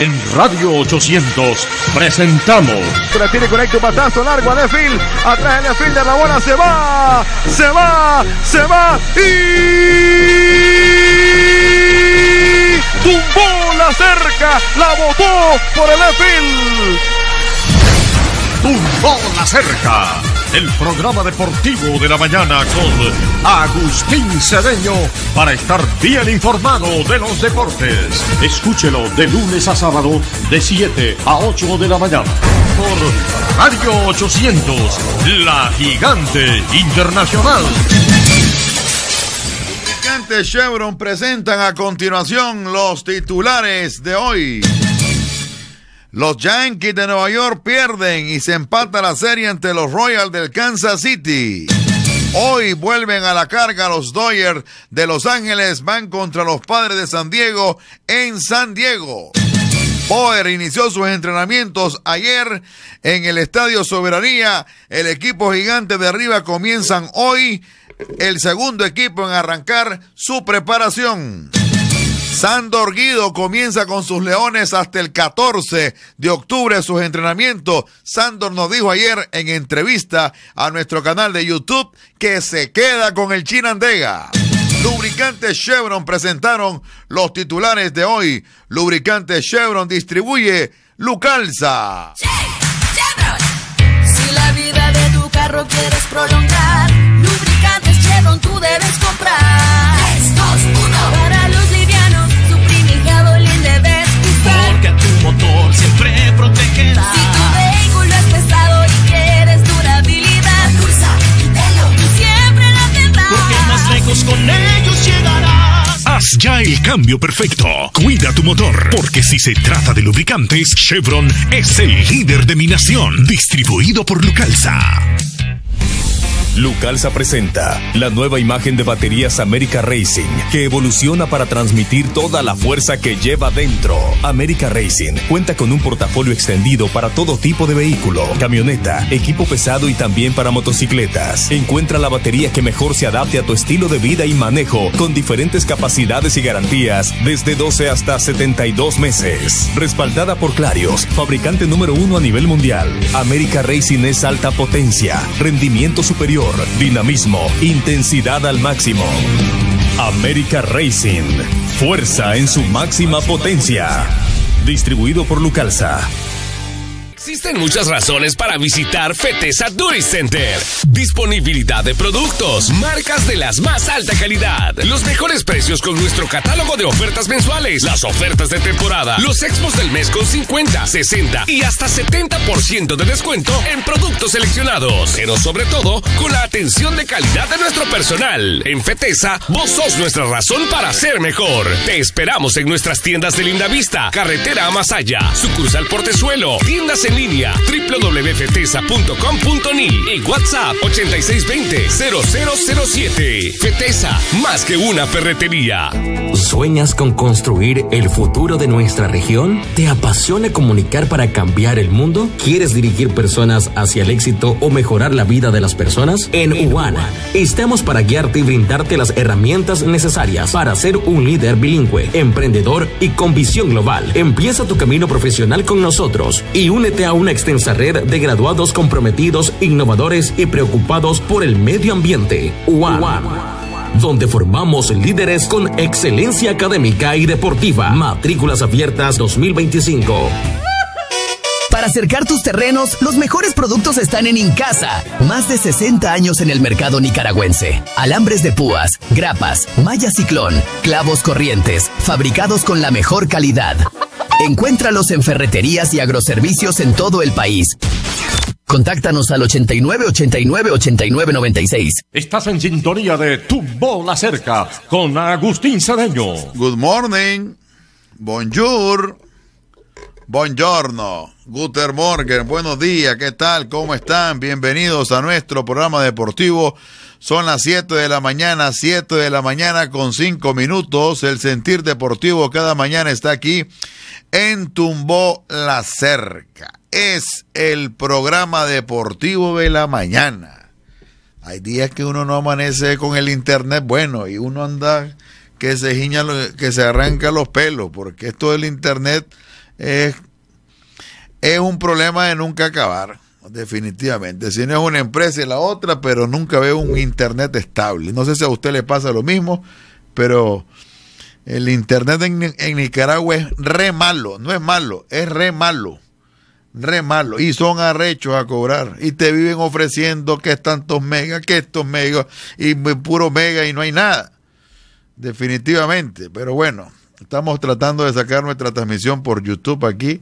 En Radio 800 presentamos. Pero tiene conecto, patazo largo a Defil. Atrás el Defil de la bola se va. Se va. Se va. Y. Tumbó la cerca. La botó por el Defil. Tumbó la cerca el programa deportivo de la mañana con Agustín Cedeño para estar bien informado de los deportes. Escúchelo de lunes a sábado de 7 a 8 de la mañana por Radio 800, la gigante internacional. Chevron presentan a continuación los titulares de hoy. Los Yankees de Nueva York pierden y se empata la serie ante los Royals del Kansas City. Hoy vuelven a la carga los Dodgers de Los Ángeles, van contra los Padres de San Diego en San Diego. Boer inició sus entrenamientos ayer en el Estadio Soberanía. El equipo gigante de arriba comienzan hoy el segundo equipo en arrancar su preparación. Sandor Guido comienza con sus leones hasta el 14 de octubre sus entrenamientos. Sandor nos dijo ayer en entrevista a nuestro canal de YouTube que se queda con el Chinandega. Lubricantes Chevron presentaron los titulares de hoy. Lubricantes Chevron distribuye Lucalza. si la vida de tu carro quieres prolongar, lubricantes Chevron tú debes comprar. siempre protegerá. Si tu vehículo es pesado y quieres durabilidad, Cursa, quítelo, siempre la tendrás. Porque más lejos con ellos llegarás. Haz ya el cambio perfecto. Cuida tu motor, porque si se trata de lubricantes, Chevron es el líder de mi nación, distribuido por Lucalza. Lucalza presenta la nueva imagen de baterías América Racing que evoluciona para transmitir toda la fuerza que lleva dentro. América Racing cuenta con un portafolio extendido para todo tipo de vehículo, camioneta, equipo pesado y también para motocicletas. Encuentra la batería que mejor se adapte a tu estilo de vida y manejo con diferentes capacidades y garantías desde 12 hasta 72 meses. Respaldada por Clarios, fabricante número uno a nivel mundial. América Racing es alta potencia, rendimiento superior dinamismo, intensidad al máximo. América Racing, fuerza en su máxima potencia. Distribuido por Lucalza, Existen muchas razones para visitar FETESA Tourist Center. Disponibilidad de productos, marcas de las más alta calidad, los mejores precios con nuestro catálogo de ofertas mensuales, las ofertas de temporada, los expos del mes con 50, 60 y hasta 70% de descuento en productos seleccionados, pero sobre todo con la atención de calidad de nuestro personal. En Feteza vos sos nuestra razón para ser mejor. Te esperamos en nuestras tiendas de Linda Vista, Carretera Amasaya, Sucursal Portezuelo, tiendas en línea www.fetesa.com.ni y WhatsApp 8620-0007. FETESA, más que una ferretería. ¿Sueñas con construir el futuro de nuestra región? ¿Te apasiona comunicar para cambiar el mundo? ¿Quieres dirigir personas hacia el éxito o mejorar la vida de las personas? En UANA estamos para guiarte y brindarte las herramientas necesarias para ser un líder bilingüe, emprendedor y con visión global. Empieza tu camino profesional con nosotros y únete a una extensa red de graduados comprometidos, innovadores y preocupados por el medio ambiente. UAM donde formamos líderes con excelencia académica y deportiva. Matrículas abiertas 2025. Para acercar tus terrenos, los mejores productos están en Incasa. Más de 60 años en el mercado nicaragüense. Alambres de púas, grapas, malla ciclón, clavos corrientes, fabricados con la mejor calidad. Encuéntralos en ferreterías y agroservicios en todo el país. Contáctanos al 89 89 89 96. Estás en sintonía de Tu Bola Cerca con Agustín Sadeño Good morning. Bonjour. Buongiorno, Guter Morgen, buenos días, ¿qué tal? ¿Cómo están? Bienvenidos a nuestro programa deportivo. Son las 7 de la mañana, 7 de la mañana con 5 minutos. El sentir deportivo cada mañana está aquí en Tumbó la Cerca. Es el programa deportivo de la mañana. Hay días que uno no amanece con el internet bueno y uno anda que se giña, que se arranca los pelos, porque esto del internet es, es un problema de nunca acabar, definitivamente. Si no es una empresa y la otra, pero nunca veo un internet estable. No sé si a usted le pasa lo mismo, pero el internet en, Nicaragua es re malo, no es malo, es re malo re malo y son arrechos a cobrar y te viven ofreciendo que es tantos megas, que estos megas y puro mega y no hay nada. Definitivamente, pero bueno, Estamos tratando de sacar nuestra transmisión por YouTube aquí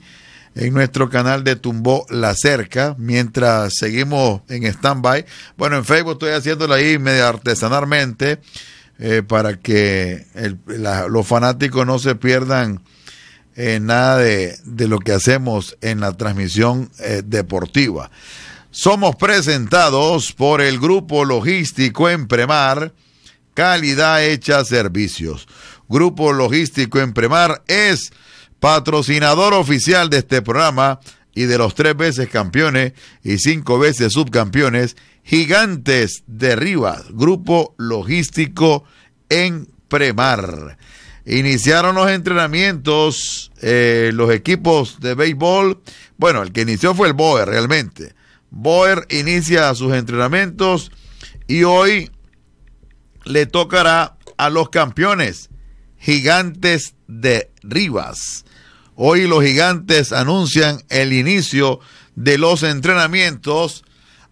en nuestro canal de Tumbó La Cerca, mientras seguimos en stand-by. Bueno, en Facebook estoy haciéndola ahí media artesanalmente eh, para que los fanáticos no se pierdan eh, nada de, lo que hacemos en la transmisión eh, deportiva. Somos presentados por el Grupo Logístico Empremar, calidad hecha servicios. Grupo Logístico Premar es patrocinador oficial de este programa y de los tres veces campeones y cinco veces subcampeones, Gigantes de Rivas, Grupo Logístico en Premar. Iniciaron los entrenamientos eh, los equipos de béisbol. Bueno, el que inició fue el Boer realmente. Boer inicia sus entrenamientos y hoy le tocará a los campeones Gigantes de Rivas. Hoy los gigantes anuncian el inicio de los entrenamientos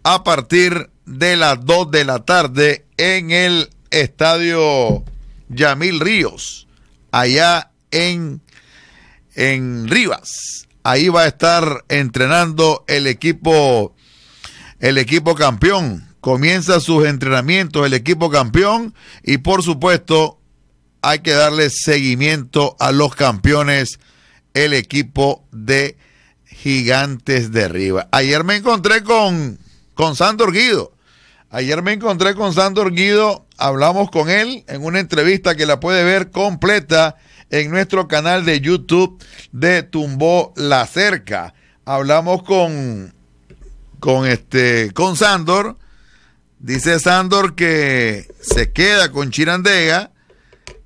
a partir de las 2 de la tarde en el estadio Yamil Ríos, allá en, en Rivas. Ahí va a estar entrenando el equipo, el equipo campeón. Comienza sus entrenamientos el equipo campeón y por supuesto hay que darle seguimiento a los campeones, el equipo de Gigantes de Riva. Ayer me encontré con, con Sandor Guido. Ayer me encontré con Sandor Guido, hablamos con él en una entrevista que la puede ver completa en nuestro canal de YouTube de Tumbó la Cerca. Hablamos con, con, este, con Sandor. Dice Sandor que se queda con Chirandega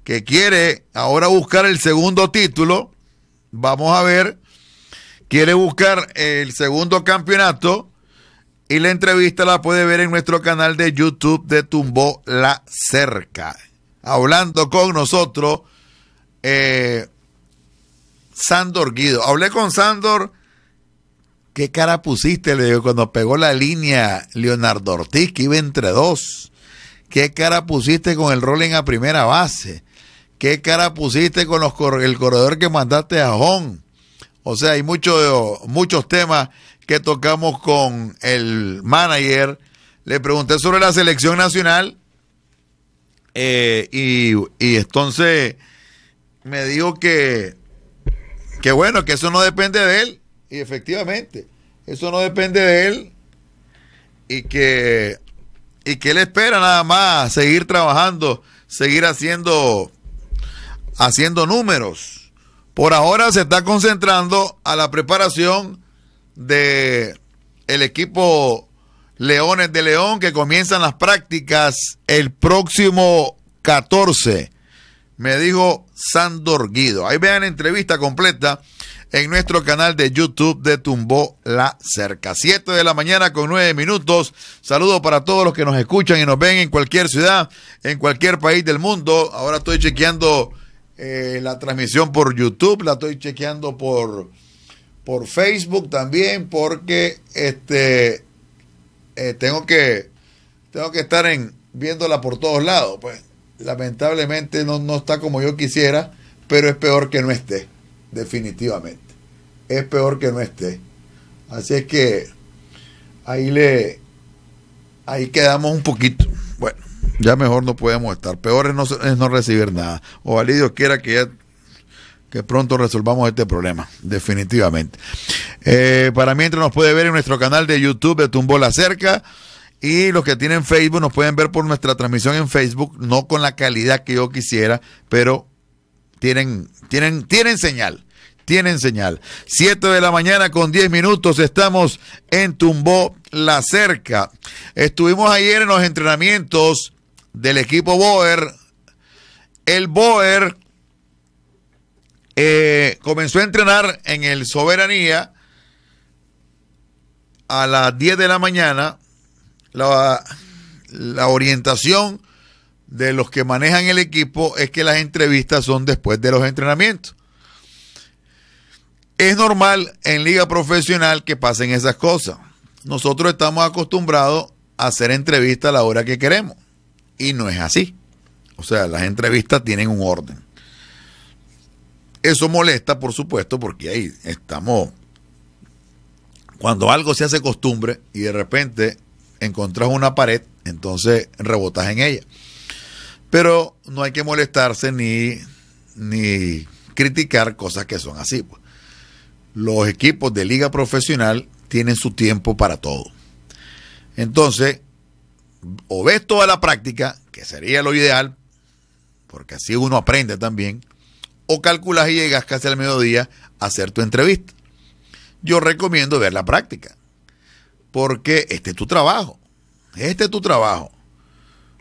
que quiere ahora buscar el segundo título. Vamos a ver. Quiere buscar el segundo campeonato. Y la entrevista la puede ver en nuestro canal de YouTube de Tumbó La Cerca. Hablando con nosotros, eh, Sandor Guido. Hablé con Sandor. ¿Qué cara pusiste? Le digo, cuando pegó la línea Leonardo Ortiz, que iba entre dos. ¿Qué cara pusiste con el rolling a primera base? ¿Qué cara pusiste con los el corredor que mandaste a Jhon? O sea, hay muchos temas que tocamos con el manager. Le pregunté sobre la selección nacional eh, y, entonces me dijo que, que bueno, que eso no depende de él. Y efectivamente, eso no depende de él y que, y que él espera nada más seguir trabajando, seguir haciendo haciendo números. Por ahora se está concentrando a la preparación de el equipo Leones de León que comienzan las prácticas el próximo 14. Me dijo Sandor Guido. Ahí vean la entrevista completa en nuestro canal de YouTube de Tumbó la Cerca. 7 de la mañana con nueve minutos. Saludos para todos los que nos escuchan y nos ven en cualquier ciudad, en cualquier país del mundo. Ahora estoy chequeando eh, la transmisión por YouTube, la estoy chequeando por, por Facebook también, porque este eh, tengo que tengo que estar en viéndola por todos lados. Pues lamentablemente no, no está como yo quisiera, pero es peor que no esté, definitivamente. Es peor que no esté. Así es que ahí le ahí quedamos un poquito. Ya mejor no podemos estar. Peor es no, recibir nada. O Dios quiera que que pronto resolvamos este problema, definitivamente. Eh, para mientras nos puede ver en nuestro canal de YouTube de la Cerca y los que tienen Facebook nos pueden ver por nuestra transmisión en Facebook, no con la calidad que yo quisiera, pero tienen, tienen, tienen señal. Tienen señal. Siete de la mañana con diez minutos estamos en Tumbó La Cerca. Estuvimos ayer en los entrenamientos del equipo Boer. El Boer eh, comenzó a entrenar en el Soberanía a las 10 de la mañana. La, la orientación de los que manejan el equipo es que las entrevistas son después de los entrenamientos. Es normal en liga profesional que pasen esas cosas. Nosotros estamos acostumbrados a hacer entrevistas a la hora que queremos. Y no es así. O sea, las entrevistas tienen un orden. Eso molesta, por supuesto, porque ahí estamos. Cuando algo se hace costumbre y de repente encontras una pared, entonces rebotas en ella. Pero no hay que molestarse ni, ni criticar cosas que son así. Pues. Los equipos de liga profesional tienen su tiempo para todo. Entonces, o ves toda la práctica, que sería lo ideal, porque así uno aprende también, o calculas y llegas casi al mediodía a hacer tu entrevista. Yo recomiendo ver la práctica, porque este es tu trabajo, este es tu trabajo.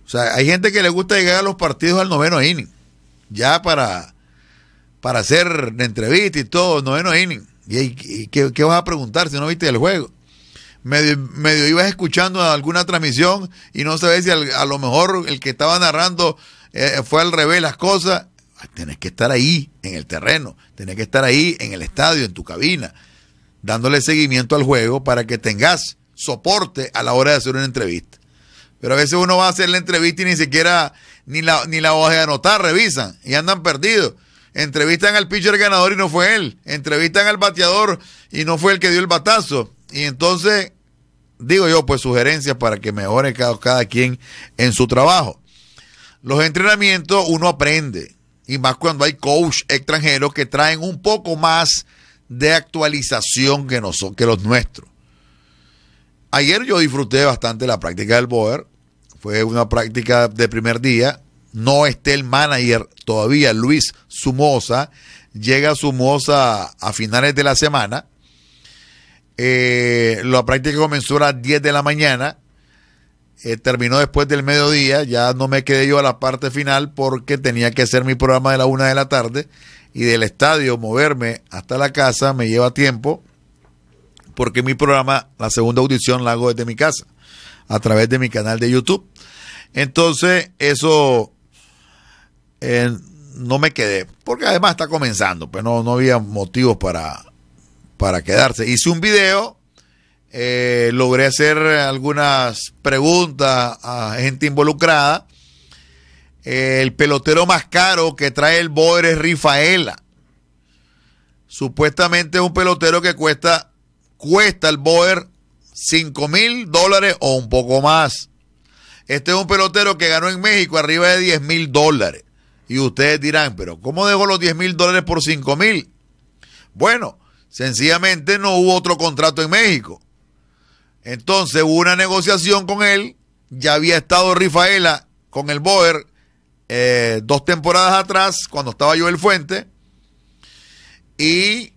O sea, hay gente que le gusta llegar a los partidos al noveno inning, ya para, para hacer entrevista y todo, noveno inning. ¿Y, qué vas a preguntar si no viste el juego? medio, ibas escuchando alguna transmisión y no sabes si a lo mejor el que estaba narrando eh, fue al revés las cosas. Tienes que estar ahí en el terreno, tienes que estar ahí en el estadio, en tu cabina, dándole seguimiento al juego para que tengas soporte a la hora de hacer una entrevista. Pero a veces uno va a hacer la entrevista y ni siquiera ni la, ni la hoja de anotar revisan y andan perdidos. Entrevistan al pitcher ganador y no fue él. Entrevistan al bateador y no fue el que dio el batazo. Y entonces digo yo, pues sugerencias para que mejore cada, quien en su trabajo. Los entrenamientos uno aprende, y más cuando hay coach extranjeros que traen un poco más de actualización que, que los nuestros. Ayer yo disfruté bastante la práctica del Boer, fue una práctica de primer día, no esté el manager todavía, Luis Sumosa, llega Sumosa a finales de la semana, eh, la práctica comenzó a las 10 de la mañana. Eh, terminó después del mediodía. Ya no me quedé yo a la parte final porque tenía que hacer mi programa de la una de la tarde. Y del estadio moverme hasta la casa me lleva tiempo porque mi programa, la segunda audición, la hago desde mi casa a través de mi canal de YouTube. Entonces, eso eh, no me quedé porque además está comenzando. Pues no, no había motivos para para quedarse. Hice un video, eh, logré hacer algunas preguntas a gente involucrada. el pelotero más caro que trae el Boer es Rifaela. Supuestamente es un pelotero que cuesta, cuesta el Boer 5 mil dólares o un poco más. Este es un pelotero que ganó en México arriba de 10 mil dólares. Y ustedes dirán, pero ¿cómo dejo los 10 mil dólares por 5 mil? Bueno, Sencillamente no hubo otro contrato en México. Entonces hubo una negociación con él. Ya había estado Rifaela con el Boer eh, dos temporadas atrás, cuando estaba Joel Fuente. Y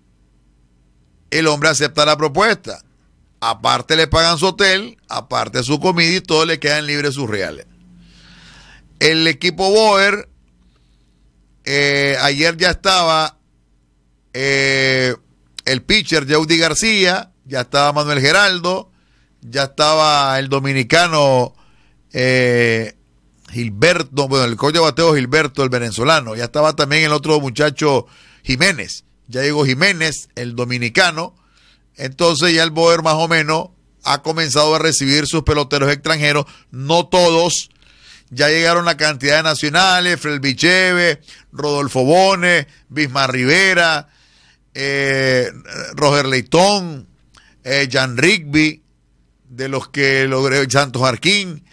el hombre acepta la propuesta. Aparte le pagan su hotel, aparte su comida y todo le quedan libres sus reales. El equipo Boer eh, ayer ya estaba eh, el pitcher Jaudy García, ya estaba Manuel Geraldo, ya estaba el dominicano eh, Gilberto, bueno, el coche bateo Gilberto, el venezolano, ya estaba también el otro muchacho Jiménez, ya llegó Jiménez, el dominicano, entonces ya el Boer más o menos ha comenzado a recibir sus peloteros extranjeros, no todos, ya llegaron la cantidad de nacionales, Fred Rodolfo bone Bismar Rivera, eh, Roger Leitón, eh, Jan Rigby, de los que logré Santos Arquín,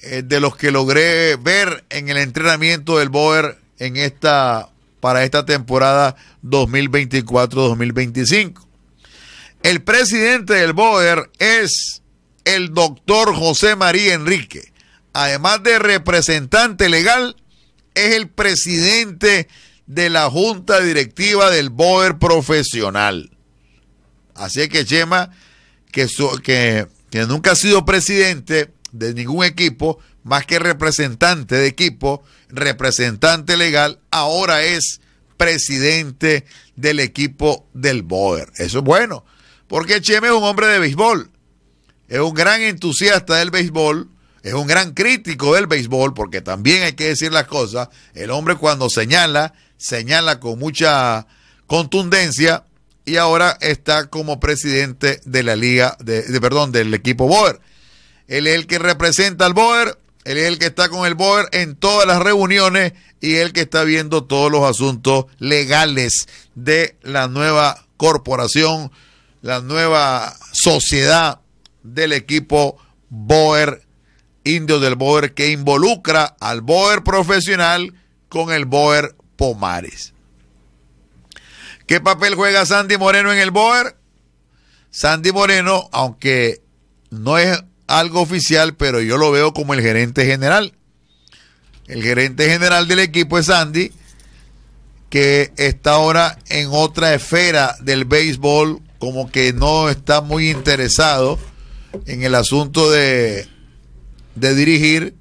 eh, de los que logré ver en el entrenamiento del Boer en esta para esta temporada 2024-2025. El presidente del Boer es el doctor José María Enrique. Además de representante legal, es el presidente de la Junta Directiva del Boer Profesional. Así es que Chema, que, nunca ha sido presidente de ningún equipo, más que representante de equipo, representante legal, ahora es presidente del equipo del Boer. Eso es bueno, porque Chema es un hombre de béisbol, es un gran entusiasta del béisbol, es un gran crítico del béisbol, porque también hay que decir las cosas, el hombre cuando señala señala con mucha contundencia y ahora está como presidente de la liga, de, perdón, del equipo Boer. Él es el que representa al Boer, él es el que está con el Boer en todas las reuniones y el que está viendo todos los asuntos legales de la nueva corporación, la nueva sociedad del equipo Boer Indios del Boer que involucra al Boer profesional con el Boer Pomares. ¿Qué papel juega Sandy Moreno en el Boer? Sandy Moreno, aunque no es algo oficial, pero yo lo veo como el gerente general. El gerente general del equipo es Sandy, que está ahora en otra esfera del béisbol, como que no está muy interesado en el asunto de, de dirigir.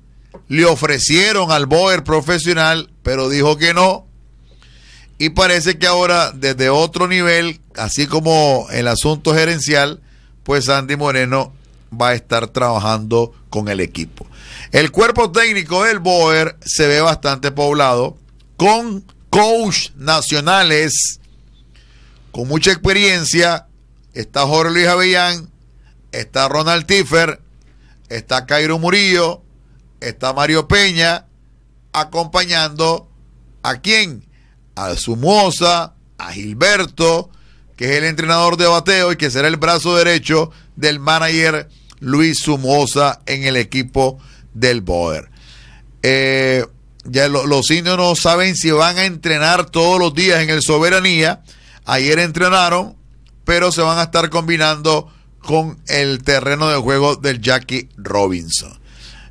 Le ofrecieron al Boer profesional, pero dijo que no. Y parece que ahora, desde otro nivel, así como el asunto gerencial, pues Andy Moreno va a estar trabajando con el equipo. El cuerpo técnico del Boer se ve bastante poblado con coach nacionales con mucha experiencia. Está Jorge Luis Avellán, está Ronald Tiffer, está Cairo Murillo, está Mario Peña, acompañando a quién? a Sumosa, a Gilberto, que es el entrenador de bateo y que será el brazo derecho del manager Luis Sumosa en el equipo del Boer. Eh, ya los indios no saben si van a entrenar todos los días en el Soberanía. Ayer entrenaron, pero se van a estar combinando con el terreno de juego del Jackie Robinson.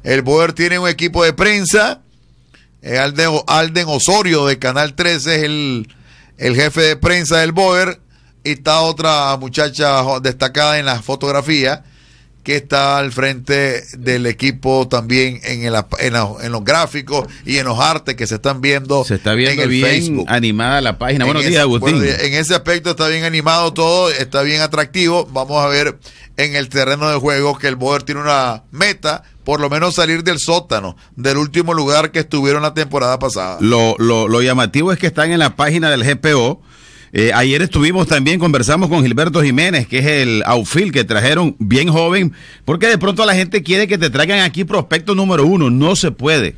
El Boer tiene un equipo de prensa Alden, Alden, Osorio de Canal 13 es el, jefe de prensa del Boer. Y está otra muchacha destacada en la fotografía que está al frente del equipo también en, el, en, los gráficos y en los artes que se están viendo. Se está viendo bien animada la página. Buenos días, Agustín. en ese aspecto está bien animado todo, está bien atractivo. Vamos a ver en el terreno de juego que el Boer tiene una meta por lo menos salir del sótano, del último lugar que estuvieron la temporada pasada. Lo, llamativo es que están en la página del GPO. Eh, ayer estuvimos también, conversamos con Gilberto Jiménez, que es el outfield que trajeron bien joven, porque de pronto la gente quiere que te traigan aquí prospecto número uno. No se puede.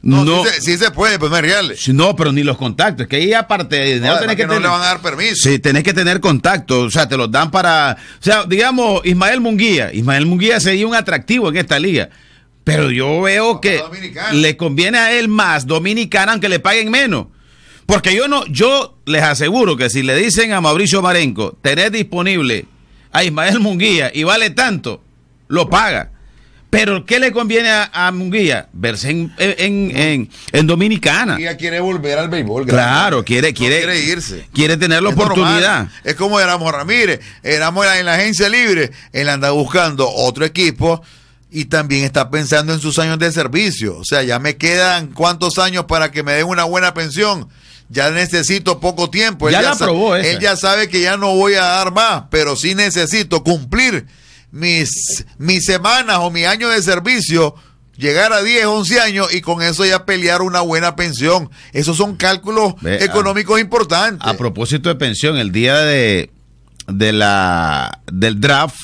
No, sí, se, puede, pues no es No, pero ni los contactos. Que ahí aparte no, le van a dar permiso. Sí, tenés que tener contactos. O sea, te los dan para. O sea, digamos, Ismael Munguía. Ismael Munguía sería un atractivo en esta liga. Pero yo veo que le conviene a él más dominicana aunque le paguen menos. Porque yo no, yo les aseguro que si le dicen a Mauricio Marenco, tenés disponible a Ismael Munguía y vale tanto, lo paga. Pero ¿qué le conviene a, Munguía? Verse en, Dominicana. Munguía quiere volver al béisbol. Claro, quiere, quiere, quiere, irse. Quiere tener la oportunidad. Es como éramos Ramírez. Éramos en la agencia libre. Él anda buscando otro equipo y también está pensando en sus años de servicio. O sea, ya me quedan cuántos años para que me den una buena pensión. Ya necesito poco tiempo. Él ya, Él ya sabe que ya no voy a dar más, pero sí necesito cumplir mis, mis semanas o mi año de servicio, llegar a 10, 11 años y con eso ya pelear una buena pensión. Esos son cálculos económicos importantes. A propósito de pensión, el día de, de la, del draft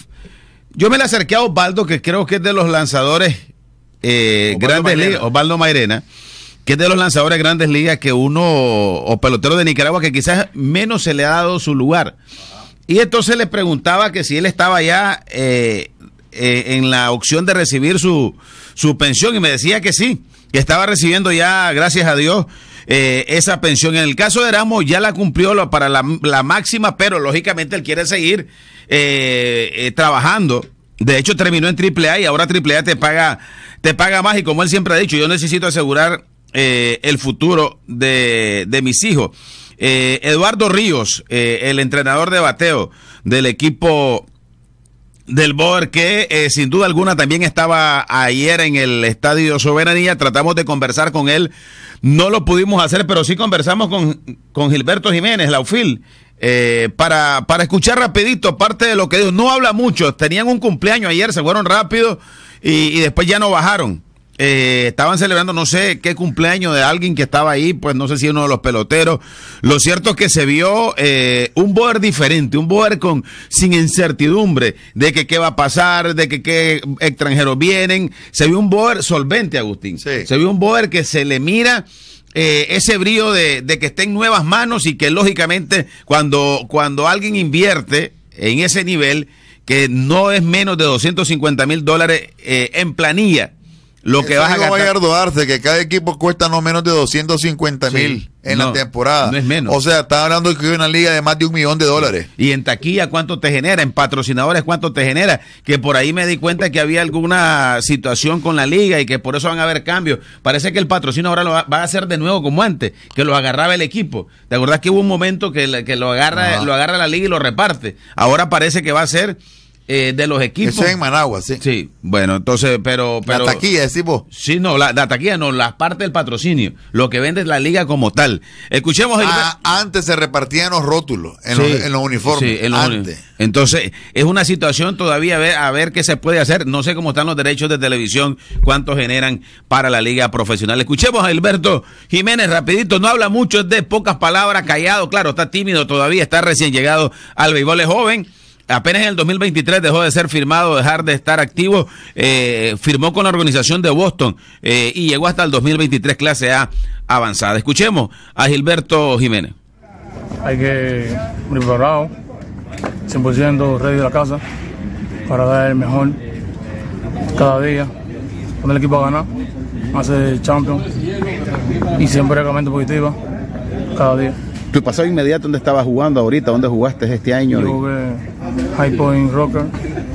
yo me le acerqué a Osvaldo, que creo que es de los lanzadores eh, grandes ligas, Osvaldo Mairena, que es de los lanzadores grandes ligas que uno, o pelotero de Nicaragua, que quizás menos se le ha dado su lugar. Y entonces le preguntaba que si él estaba ya eh, eh, en la opción de recibir su, su pensión, y me decía que sí, que estaba recibiendo ya, gracias a Dios, eh, esa pensión. En el caso de Ramos ya la cumplió para la, máxima, pero lógicamente él quiere seguir eh, eh, trabajando. De hecho, terminó en AAA y ahora AAA te paga, te paga más. Y como él siempre ha dicho, yo necesito asegurar eh, el futuro de, mis hijos. Eduardo Ríos, el entrenador de bateo del equipo del Boer que sin duda alguna también estaba ayer en el Estadio Soberanía. Tratamos de conversar con él. No lo pudimos hacer, pero sí conversamos con, con Gilberto Jiménez, Laufil, eh, para, para escuchar rapidito, aparte de lo que dijo, no habla mucho, tenían un cumpleaños ayer, se fueron rápido y, después ya no bajaron. Eh, estaban celebrando no sé qué cumpleaños de alguien que estaba ahí, pues no sé si uno de los peloteros. Lo cierto es que se vio eh, un Boer diferente, un Boer con sin incertidumbre de que qué va a pasar, de que qué extranjeros vienen. Se vio un Boer solvente, Agustín. Se vio un Boer que se le mira eh, ese brío de, que estén nuevas manos y que lógicamente cuando, cuando alguien invierte en ese nivel, que no es menos de 250 mil dólares eh, en planilla, lo que vas a gastar. que cada equipo cuesta no menos de 250 mil en la temporada. No es menos. O sea, está hablando que una liga de más de un millón de dólares. Y en taquilla, ¿cuánto te genera? En patrocinadores, ¿cuánto te genera? Que por ahí me di cuenta que había alguna situación con la liga y que por eso van a haber cambios. Parece que el patrocinio ahora lo va, a hacer de nuevo como antes, que lo agarraba el equipo. ¿Te acordás que hubo un momento que, lo, agarra, lo agarra la liga y lo reparte? Ahora parece que va a ser... Eh, de los equipos. Eso es en Managua, sí. Sí, bueno, entonces, pero. pero la taquilla, decimos. Sí, no, la, taquilla no, la parte del patrocinio. Lo que vende es la liga como tal. Escuchemos. Ah, antes se repartían los rótulos, en, los, en uniformes. Sí, antes. Entonces, es una situación todavía a ver, qué se puede hacer. No sé cómo están los derechos de televisión, cuánto generan para la liga profesional. Escuchemos a Alberto Jiménez rapidito. No habla mucho, es de pocas palabras, callado, claro, está tímido todavía, está recién llegado al béisbol, es joven apenas en el 2023 dejó de ser firmado, dejar de estar activo, eh, firmó con la organización de Boston eh, y llegó hasta el 2023 clase A avanzada. Escuchemos a Gilberto Jiménez. Hay que preparado, 100% ready de la casa para dar el mejor cada día, poner el equipo a ganar, hacer champion y siempre realmente positiva cada día. ¿Tu pasado inmediato dónde estabas jugando ahorita? ¿Dónde jugaste este año? High Point Rocker,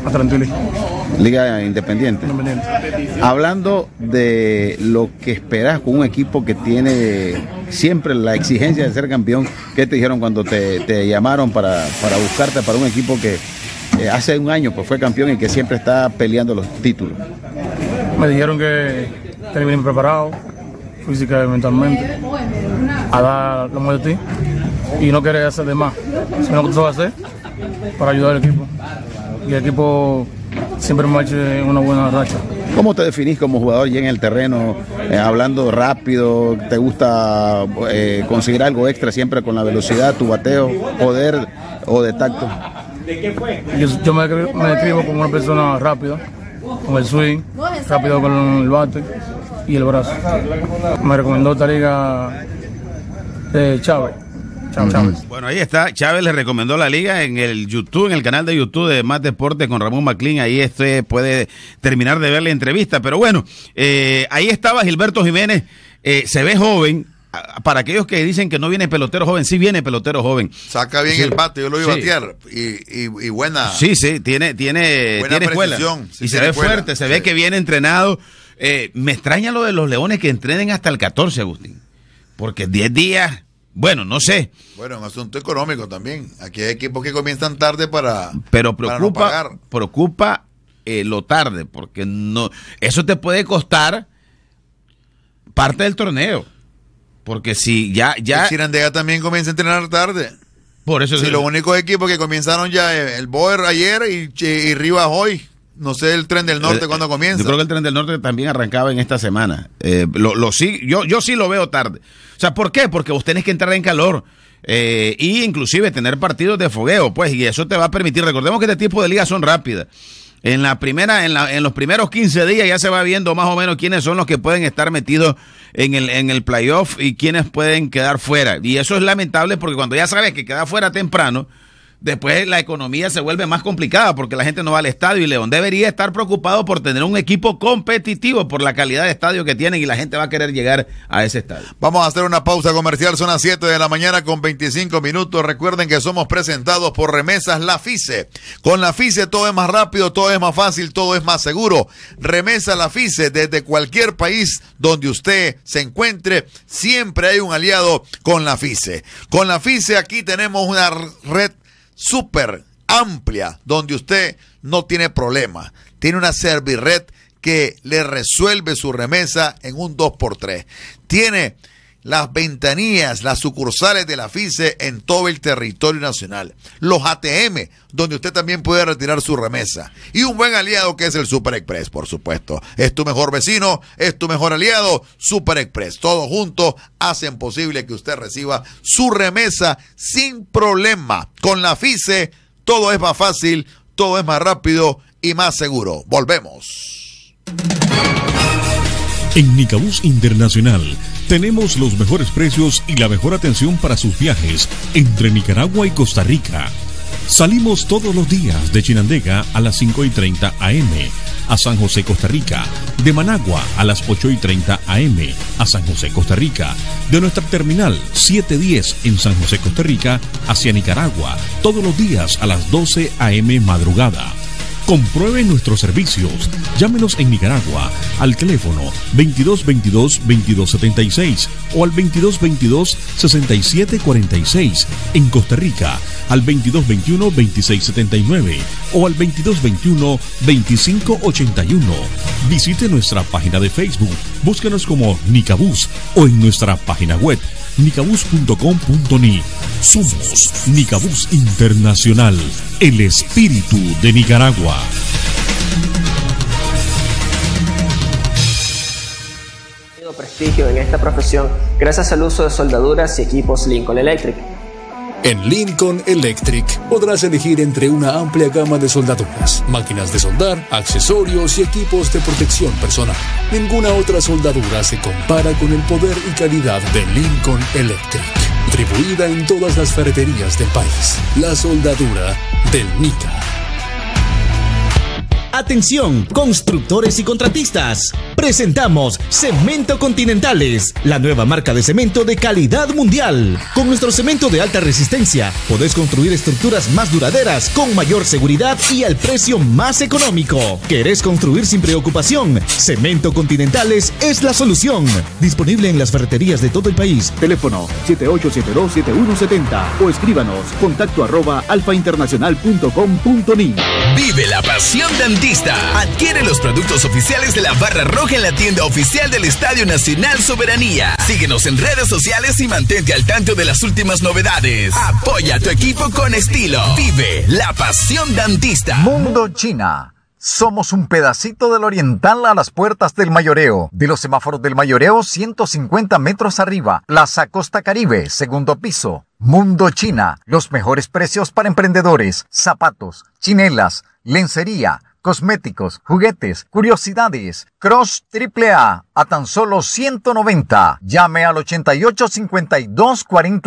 Atlantuli. Liga Independiente. Hablando de lo que esperas con un equipo que tiene siempre la exigencia de ser campeón, ¿qué te dijeron cuando te, llamaron para, para buscarte para un equipo que eh, hace un año pues, fue campeón y que siempre está peleando los títulos? Me dijeron que tenía bien preparado, física y mentalmente, a dar lo mejor de ti y no querer hacer de más, sino que tú vas a hacer para ayudar al equipo. Y el equipo siempre marche una buena racha. ¿Cómo te definís como jugador ya en el terreno, eh, hablando rápido? ¿Te gusta eh, conseguir algo extra siempre con la velocidad, tu bateo, poder o de tacto? Yo, me, describo como una persona rápida, con el swing, rápido con el bate y el brazo. Me recomendó esta liga de eh, Chávez. Bueno, ahí está. Chávez le recomendó la liga en el YouTube, en el canal de YouTube de Más Deporte con Ramón Maclín. Ahí usted puede terminar de ver la entrevista. Pero bueno, eh, ahí estaba Gilberto Jiménez. Eh, se ve joven, para aquellos que dicen que no viene pelotero joven, sí viene pelotero joven. Saca bien el bate, yo lo vi batear. Y, buena. Sí, sí, tiene, tiene, escuela. y se ve fuerte, se ve que viene entrenado. Eh, me extraña lo de los leones que entrenen hasta el 14, Agustín. Porque 10 días bueno, no sé. Bueno, un asunto económico también. Aquí hay equipos que comienzan tarde para. Pero preocupa, preocupa eh, lo tarde, porque no, eso te puede costar parte del torneo. Porque si ya. ya el Chirandega también comienza a entrenar tarde. Por eso Si los únicos equipos que comenzaron ya eh, el Boer ayer y, y Rivas hoy. No sé el tren del norte eh, cuando eh, comienza. Yo creo que el tren del norte también arrancaba en esta semana. Eh, lo, lo, sí, yo, yo sí lo veo tarde. O sea, ¿por qué? Porque vos tenés que entrar en calor. Eh, y inclusive tener partidos de fogueo, pues, y eso te va a permitir. Recordemos que este tipo de ligas son rápidas. En la primera, en, la, en los primeros 15 días ya se va viendo más o menos quiénes son los que pueden estar metidos en el, en el playoff y quiénes pueden quedar fuera. Y eso es lamentable porque cuando ya sabes que queda fuera temprano, después la economía se vuelve más complicada porque la gente no va al estadio y León debería estar preocupado por tener un equipo competitivo por la calidad de estadio que tienen y la gente va a querer llegar a ese estadio. Vamos a hacer una pausa comercial, son las 7 de la mañana con 25 minutos. Recuerden que somos presentados por Remesas La FICE. Con La FICE todo es más rápido, todo es más fácil, todo es más seguro. Remesa La FICE desde cualquier país donde usted se encuentre, siempre hay un aliado con La FICE. Con La FICE aquí tenemos una red súper amplia, donde usted no tiene problema. Tiene una Servirred que le resuelve su remesa en un 2x3. Tiene las ventanillas, las sucursales de la FISE en todo el territorio nacional, los ATM, donde usted también puede retirar su remesa, y un buen aliado que es el Super Express, por supuesto. Es tu mejor vecino, es tu mejor aliado, Super Express. Todos juntos hacen posible que usted reciba su remesa sin problema. Con la FISE todo es más fácil, todo es más rápido y más seguro. Volvemos. En Nicabús Internacional tenemos los mejores precios y la mejor atención para sus viajes entre Nicaragua y Costa Rica. Salimos todos los días de Chinandega a las 5 y 30 AM, a San José, Costa Rica, de Managua a las 8 y 30 AM, a San José, Costa Rica, de nuestra terminal 710 en San José, Costa Rica, hacia Nicaragua, todos los días a las 12 AM madrugada Compruebe nuestros servicios. Llámenos en Nicaragua al teléfono 2222-2276 o al 2222-6746. En Costa Rica al 2221-2679 o al 2221-2581. Visite nuestra página de Facebook, búscanos como NicaBus o en nuestra página web nicabus.com.ni. Somos Nicabus Internacional, el espíritu de Nicaragua. prestigio en esta profesión gracias al uso de soldaduras y equipos Lincoln Electric en Lincoln Electric podrás elegir entre una amplia gama de soldaduras, máquinas de soldar, accesorios y equipos de protección personal. Ninguna otra soldadura se compara con el poder y calidad de Lincoln Electric, distribuida en todas las ferreterías del país. La soldadura del Nica. Atención, constructores y contratistas. Presentamos Cemento Continentales, la nueva marca de cemento de calidad mundial. Con nuestro cemento de alta resistencia, podés construir estructuras más duraderas, con mayor seguridad y al precio más económico. ¿Querés construir sin preocupación? Cemento Continentales es la solución. Disponible en las ferreterías de todo el país. Teléfono 7872-7170 o escríbanos contacto arroba alfainternacional.com.ni. Vive la pasión de Adquiere los productos oficiales de la Barra Roja en la tienda oficial del Estadio Nacional Soberanía. Síguenos en redes sociales y mantente al tanto de las últimas novedades. Apoya a tu equipo con estilo. Vive la pasión dentista. Mundo China. Somos un pedacito del oriental a las puertas del mayoreo. De los semáforos del mayoreo, 150 metros arriba. Plaza Costa Caribe, segundo piso. Mundo China. Los mejores precios para emprendedores. Zapatos, chinelas, lencería cosméticos, juguetes, curiosidades. Cross AAA a tan solo 190. Llame al 88 40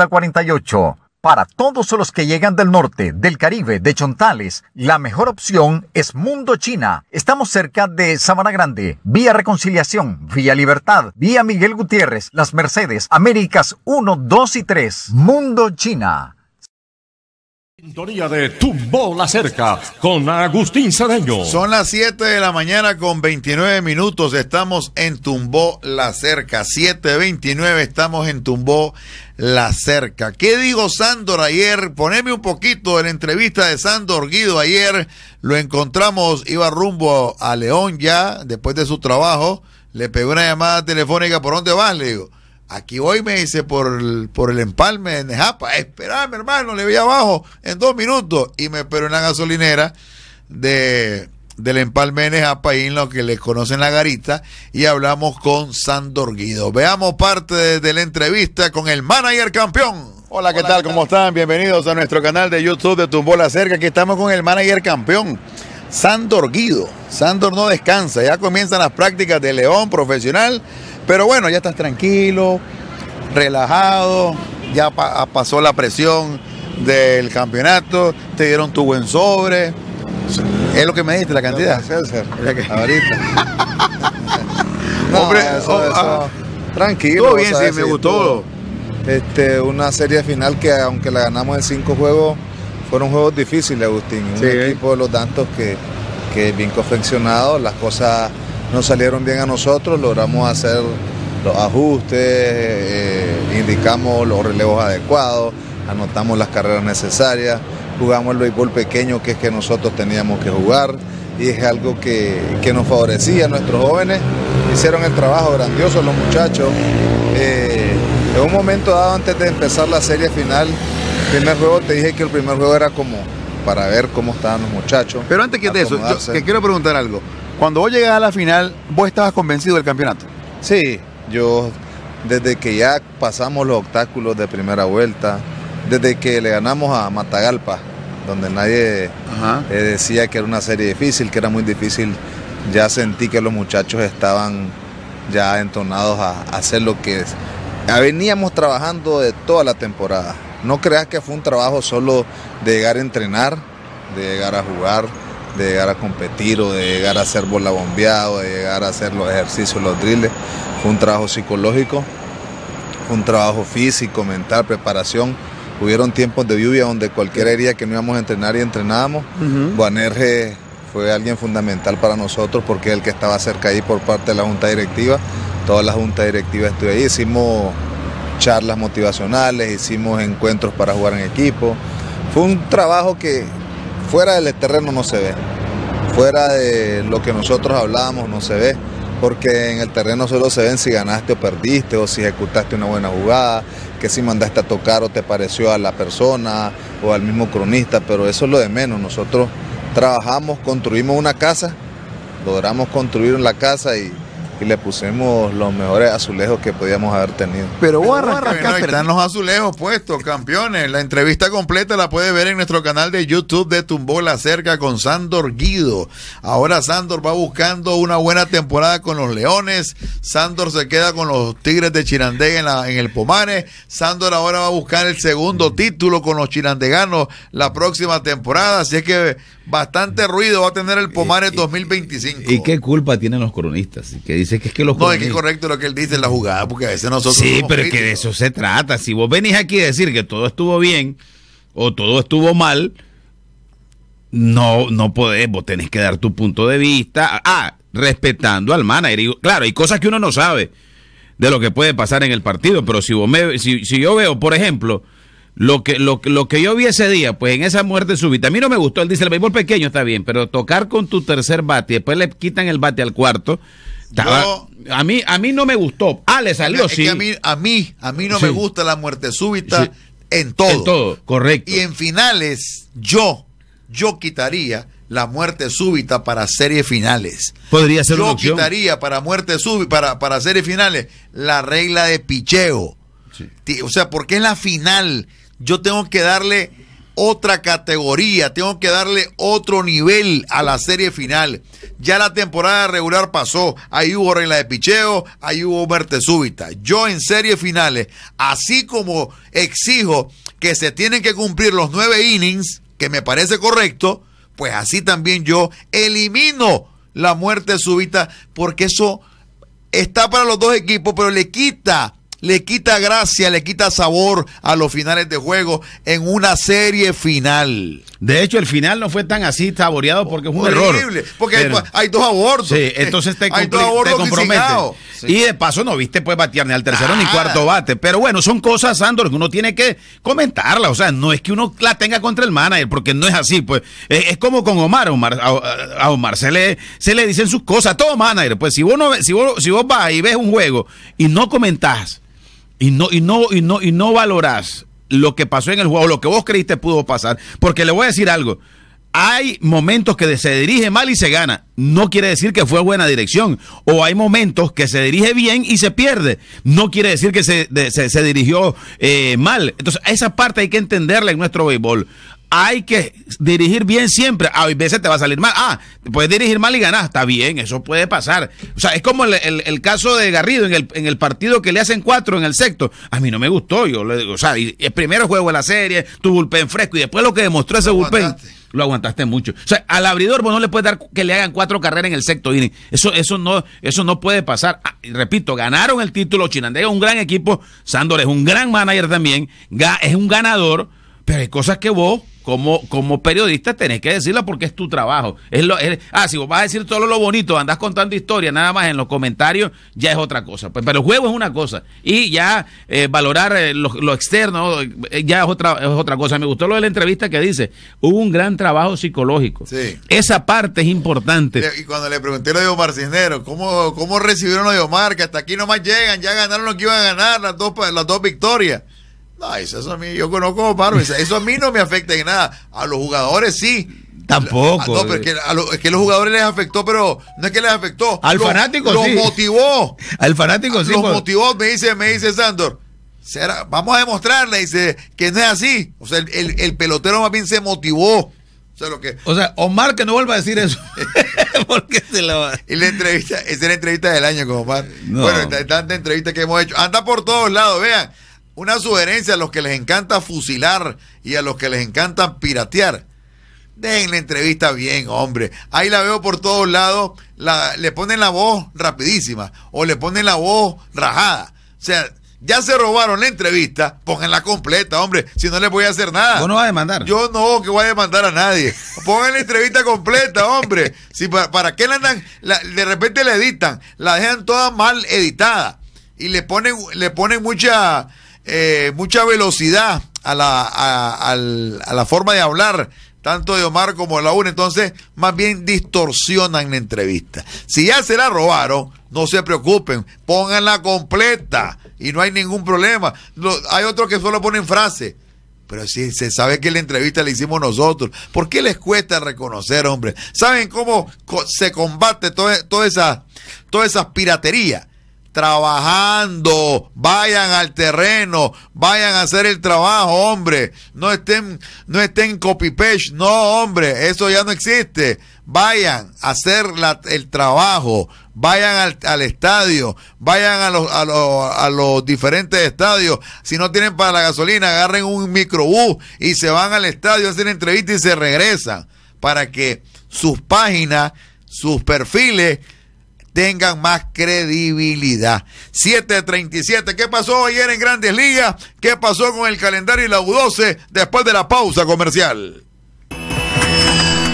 4048 Para todos los que llegan del norte, del Caribe, de Chontales, la mejor opción es Mundo China. Estamos cerca de Sabana Grande, Vía Reconciliación, Vía Libertad, Vía Miguel Gutiérrez, Las Mercedes, Américas 1, 2 y 3. Mundo China de Tumbó la Cerca con Agustín Son las 7 de la mañana con 29 minutos. Estamos en Tumbó la Cerca. 7.29 estamos en Tumbó la Cerca. ¿Qué dijo Sándor ayer? Poneme un poquito de la entrevista de Sandor Guido ayer. Lo encontramos, iba rumbo a León ya, después de su trabajo. Le pegó una llamada telefónica. ¿Por dónde vas? Le digo Aquí hoy me hice por el, empalme de Nejapa, esperame hermano, le voy abajo en dos minutos y me espero en la gasolinera de, del empalme de Nejapa, ahí en lo que le conocen la garita, y hablamos con Sandor Guido. Veamos parte de, la entrevista con el manager campeón. Hola, ¿qué tal? ¿Cómo están? Bienvenidos a nuestro canal de YouTube de la Cerca. Aquí estamos con el manager campeón, Sandor Guido. Sandor no descansa, ya comienzan las prácticas de León profesional. Pero bueno, ya estás tranquilo, relajado, ya ah, pasó la presión del campeonato, te dieron tu buen sobre. Es lo que me diste, la cantidad. ahorita. Hombre, eso, oh, ah. tranquilo. Todo bien, sí, me gustó. Este, una serie final que aunque la ganamos en cinco juegos, fueron juegos difíciles, Agustín. Un equipo de los tantos que, que bien confeccionado, las cosas nos salieron bien a nosotros, logramos hacer los ajustes, eh, indicamos los relevos adecuados, anotamos las carreras necesarias, jugamos el béisbol pequeño que es que nosotros teníamos que jugar y es algo que, nos favorecía a nuestros jóvenes. Hicieron el trabajo grandioso los muchachos. Eh, en un momento dado antes de empezar la serie final, el primer juego te dije que el primer juego era como para ver cómo estaban los muchachos. Pero antes que eso, te que quiero preguntar algo. Cuando vos llegas a la final, vos estabas convencido del campeonato. Sí, yo desde que ya pasamos los obstáculos de primera vuelta, desde que le ganamos a Matagalpa, donde nadie eh, decía que era una serie difícil, que era muy difícil, ya sentí que los muchachos estaban ya entonados a, hacer lo que veníamos trabajando de toda la temporada. No creas que fue un trabajo solo de llegar a entrenar, de llegar a jugar, de llegar a competir o de llegar a hacer bola bombeado, de llegar a hacer los ejercicios, los drills. Fue un trabajo psicológico, un trabajo físico, mental, preparación. Hubieron tiempos de lluvia donde cualquier herida que no íbamos a entrenar y entrenábamos. Juan eh, fue alguien fundamental para nosotros porque él que estaba cerca ahí por parte de la junta directiva. Toda la junta directiva estuvo ahí. Hicimos charlas motivacionales, hicimos encuentros para jugar en equipo. Fue un trabajo que Fuera del terreno no se ve, fuera de lo que nosotros hablábamos no se ve, porque en el terreno solo se ven si ganaste o perdiste, o si ejecutaste una buena jugada, que si mandaste a tocar o te pareció a la persona o al mismo cronista, pero eso es lo de menos. Nosotros trabajamos, construimos una casa, logramos construir la casa y y le pusimos los mejores azulejos que podíamos haber tenido. Pero bueno, están los azulejos puestos, campeones. La entrevista completa la puede ver en nuestro canal de YouTube de Tumbola la Cerca con Sandor Guido. Ahora Sandor va buscando una buena temporada con los Leones. Sandor se queda con los Tigres de Chirandega en, el Pomane, Sandor ahora va a buscar el segundo título con los chirandeganos la próxima temporada. Así es que bastante ruido va a tener el Pomares 2025. ¿Y qué culpa tienen los cronistas? ¿Qué dice que es No, es que es correcto lo que él dice en la jugada, porque a veces nosotros. Sí, pero es que de eso se trata. Si vos venís aquí a decir que todo estuvo bien o todo estuvo mal, no, no podés, vos tenés que dar tu punto de vista. Ah, respetando al manager. claro, hay cosas que uno no sabe de lo que puede pasar en el partido, pero si, vos me, si, yo veo, por ejemplo, lo que, lo, lo, que yo vi ese día, pues en esa muerte súbita, a mí no me gustó, él dice, el béisbol pequeño está bien, pero tocar con tu tercer bate y después le quitan el bate al cuarto, a, mí, a mí no me gustó. Ah, le salió, a, mí, a, mí, a mí no me gusta la muerte súbita en todo. En todo, correcto. Y en finales, yo, yo quitaría la muerte súbita para series finales. Podría ser yo quitaría para muerte para, para series finales, la regla de picheo. O sea, porque es la final. Yo tengo que darle otra categoría, tengo que darle otro nivel a la serie final. Ya la temporada regular pasó, ahí hubo regla de picheo, ahí hubo muerte súbita. Yo en series finales, así como exijo que se tienen que cumplir los nueve innings, que me parece correcto, pues así también yo elimino la muerte súbita, porque eso está para los dos equipos, pero le quita le quita gracia, le quita sabor a los finales de juego en una serie final. De hecho, el final no fue tan así saboreado porque fue un Horrible, Porque hay, dos abortos. Sí, entonces te, Y de paso no viste pues batear ni al tercero ni ah. cuarto bate. Pero bueno, son cosas, Sandor, que uno tiene que comentarlas. O sea, no es que uno la tenga contra el manager, porque no es así. Pues es, como con Omar. a, Omar se le, dicen sus cosas. a Todo manager. Pues si vos, si, vos, si vos vas y ves un juego y no comentás y no, y no, y no, y no valorás lo que pasó en el juego, lo que vos creíste pudo pasar, porque le voy a decir algo. Hay momentos que se dirige mal y se gana. No quiere decir que fue buena dirección. O hay momentos que se dirige bien y se pierde. No quiere decir que se, se, dirigió eh, mal. Entonces, esa parte hay que entenderla en nuestro béisbol hay que dirigir bien siempre. A veces te va a salir mal. Ah, puedes dirigir mal y ganar. Está bien, eso puede pasar. O sea, es como el, caso de Garrido en el, partido que le hacen cuatro en el sexto. A mí no me gustó. Yo le digo, o sea, el primero juego de la serie, tu bullpen fresco y después lo que demostró ese bullpen. lo aguantaste mucho. O sea, al abridor vos no le puedes dar que le hagan cuatro carreras en el sexto Eso, eso no, eso no puede pasar. Ah, repito, ganaron el título. Chinandega es un gran equipo. Sándor es un gran manager también. Es un ganador. Pero hay cosas que vos, como, como periodista, tenés que decirlas porque es tu trabajo. Es lo, ah, si vos vas a decir todo lo bonito, andás contando historias nada más en los comentarios, ya es otra cosa. Pues, pero el juego es una cosa. Y ya eh, valorar eh, lo, externo eh, ya es otra, es otra cosa. Me gustó lo de la entrevista que dice, hubo un gran trabajo psicológico. Sí. Esa parte es importante. Y cuando le pregunté lo de Omar Cisneros, ¿cómo, cómo recibieron lo de Omar? Que hasta aquí nomás llegan, ya ganaron lo que iban a ganar, las dos, las dos victorias eso, a mí, yo conozco a eso a mí no me afecta en nada. A los jugadores sí. Tampoco. Ah, es que, a los jugadores les afectó, pero no es que les afectó. Al fanático sí. motivó. Al fanático ah, sí. Los pues. motivó, me dice, me dice Sandor. vamos a demostrarle, dice, que no es así. O sea, el, pelotero más bien se motivó. O sea, que... o sea, Omar que no vuelva a decir eso. Porque se la va. la entrevista, esa es la entrevista del año con Omar. Bueno, tantas entrevistas que hemos hecho. Anda por todos lados, vean. Una sugerencia a los que les encanta fusilar y a los que les encanta piratear. Dejen la entrevista bien, hombre. Ahí la veo por todos lados. le ponen la voz rapidísima o le ponen la voz rajada. O sea, ya se robaron la entrevista, pónganla completa, hombre. Si no les voy a hacer nada. ¿Vos no vas a demandar? Yo no, que voy a demandar a nadie. Pongan la entrevista completa, hombre. Si para, qué la andan, de repente la editan, la dejan toda mal editada y le ponen, le ponen mucha eh, mucha velocidad a la, a, la forma de hablar tanto de Omar como de la UNA, entonces más bien distorsionan la entrevista. Si ya se la robaron, no se preocupen, pónganla completa y no hay ningún problema. hay otros que solo ponen frase, pero si se sabe que la entrevista la hicimos nosotros, ¿por qué les cuesta reconocer, hombre? ¿Saben cómo se combate toda, esa, toda esa piratería? trabajando, vayan al terreno, vayan a hacer el trabajo, hombre. No estén, no estén copy paste, no, hombre, eso ya no existe. Vayan a hacer el trabajo, vayan al, estadio, vayan a los, a, los, diferentes estadios. Si no tienen para la gasolina, agarren un microbús y se van al estadio a hacer entrevista y se regresan para que sus páginas, sus perfiles, tengan más credibilidad. 737, ¿qué pasó ayer en Grandes Ligas? ¿Qué pasó con el calendario y la U12 después de la pausa comercial?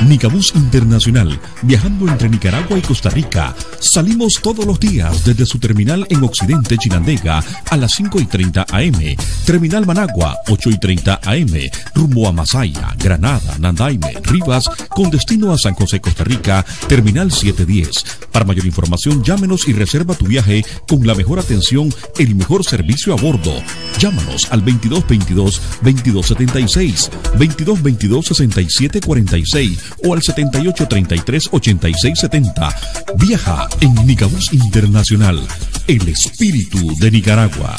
Nicabús Internacional, viajando entre Nicaragua y Costa Rica. Salimos todos los días desde su terminal en Occidente, Chinandega, a las 5 y 30 AM. Terminal Managua, 8 y 30 AM. Rumbo a Masaya, Granada, Nandaime, Rivas, con destino a San José, Costa Rica, Terminal 710. Para mayor información, llámenos y reserva tu viaje con la mejor atención, el mejor servicio a bordo. Llámanos al 2222 2276 2222 6746 o al 7833-8670. Viaja en Nicaragua Internacional, el espíritu de Nicaragua.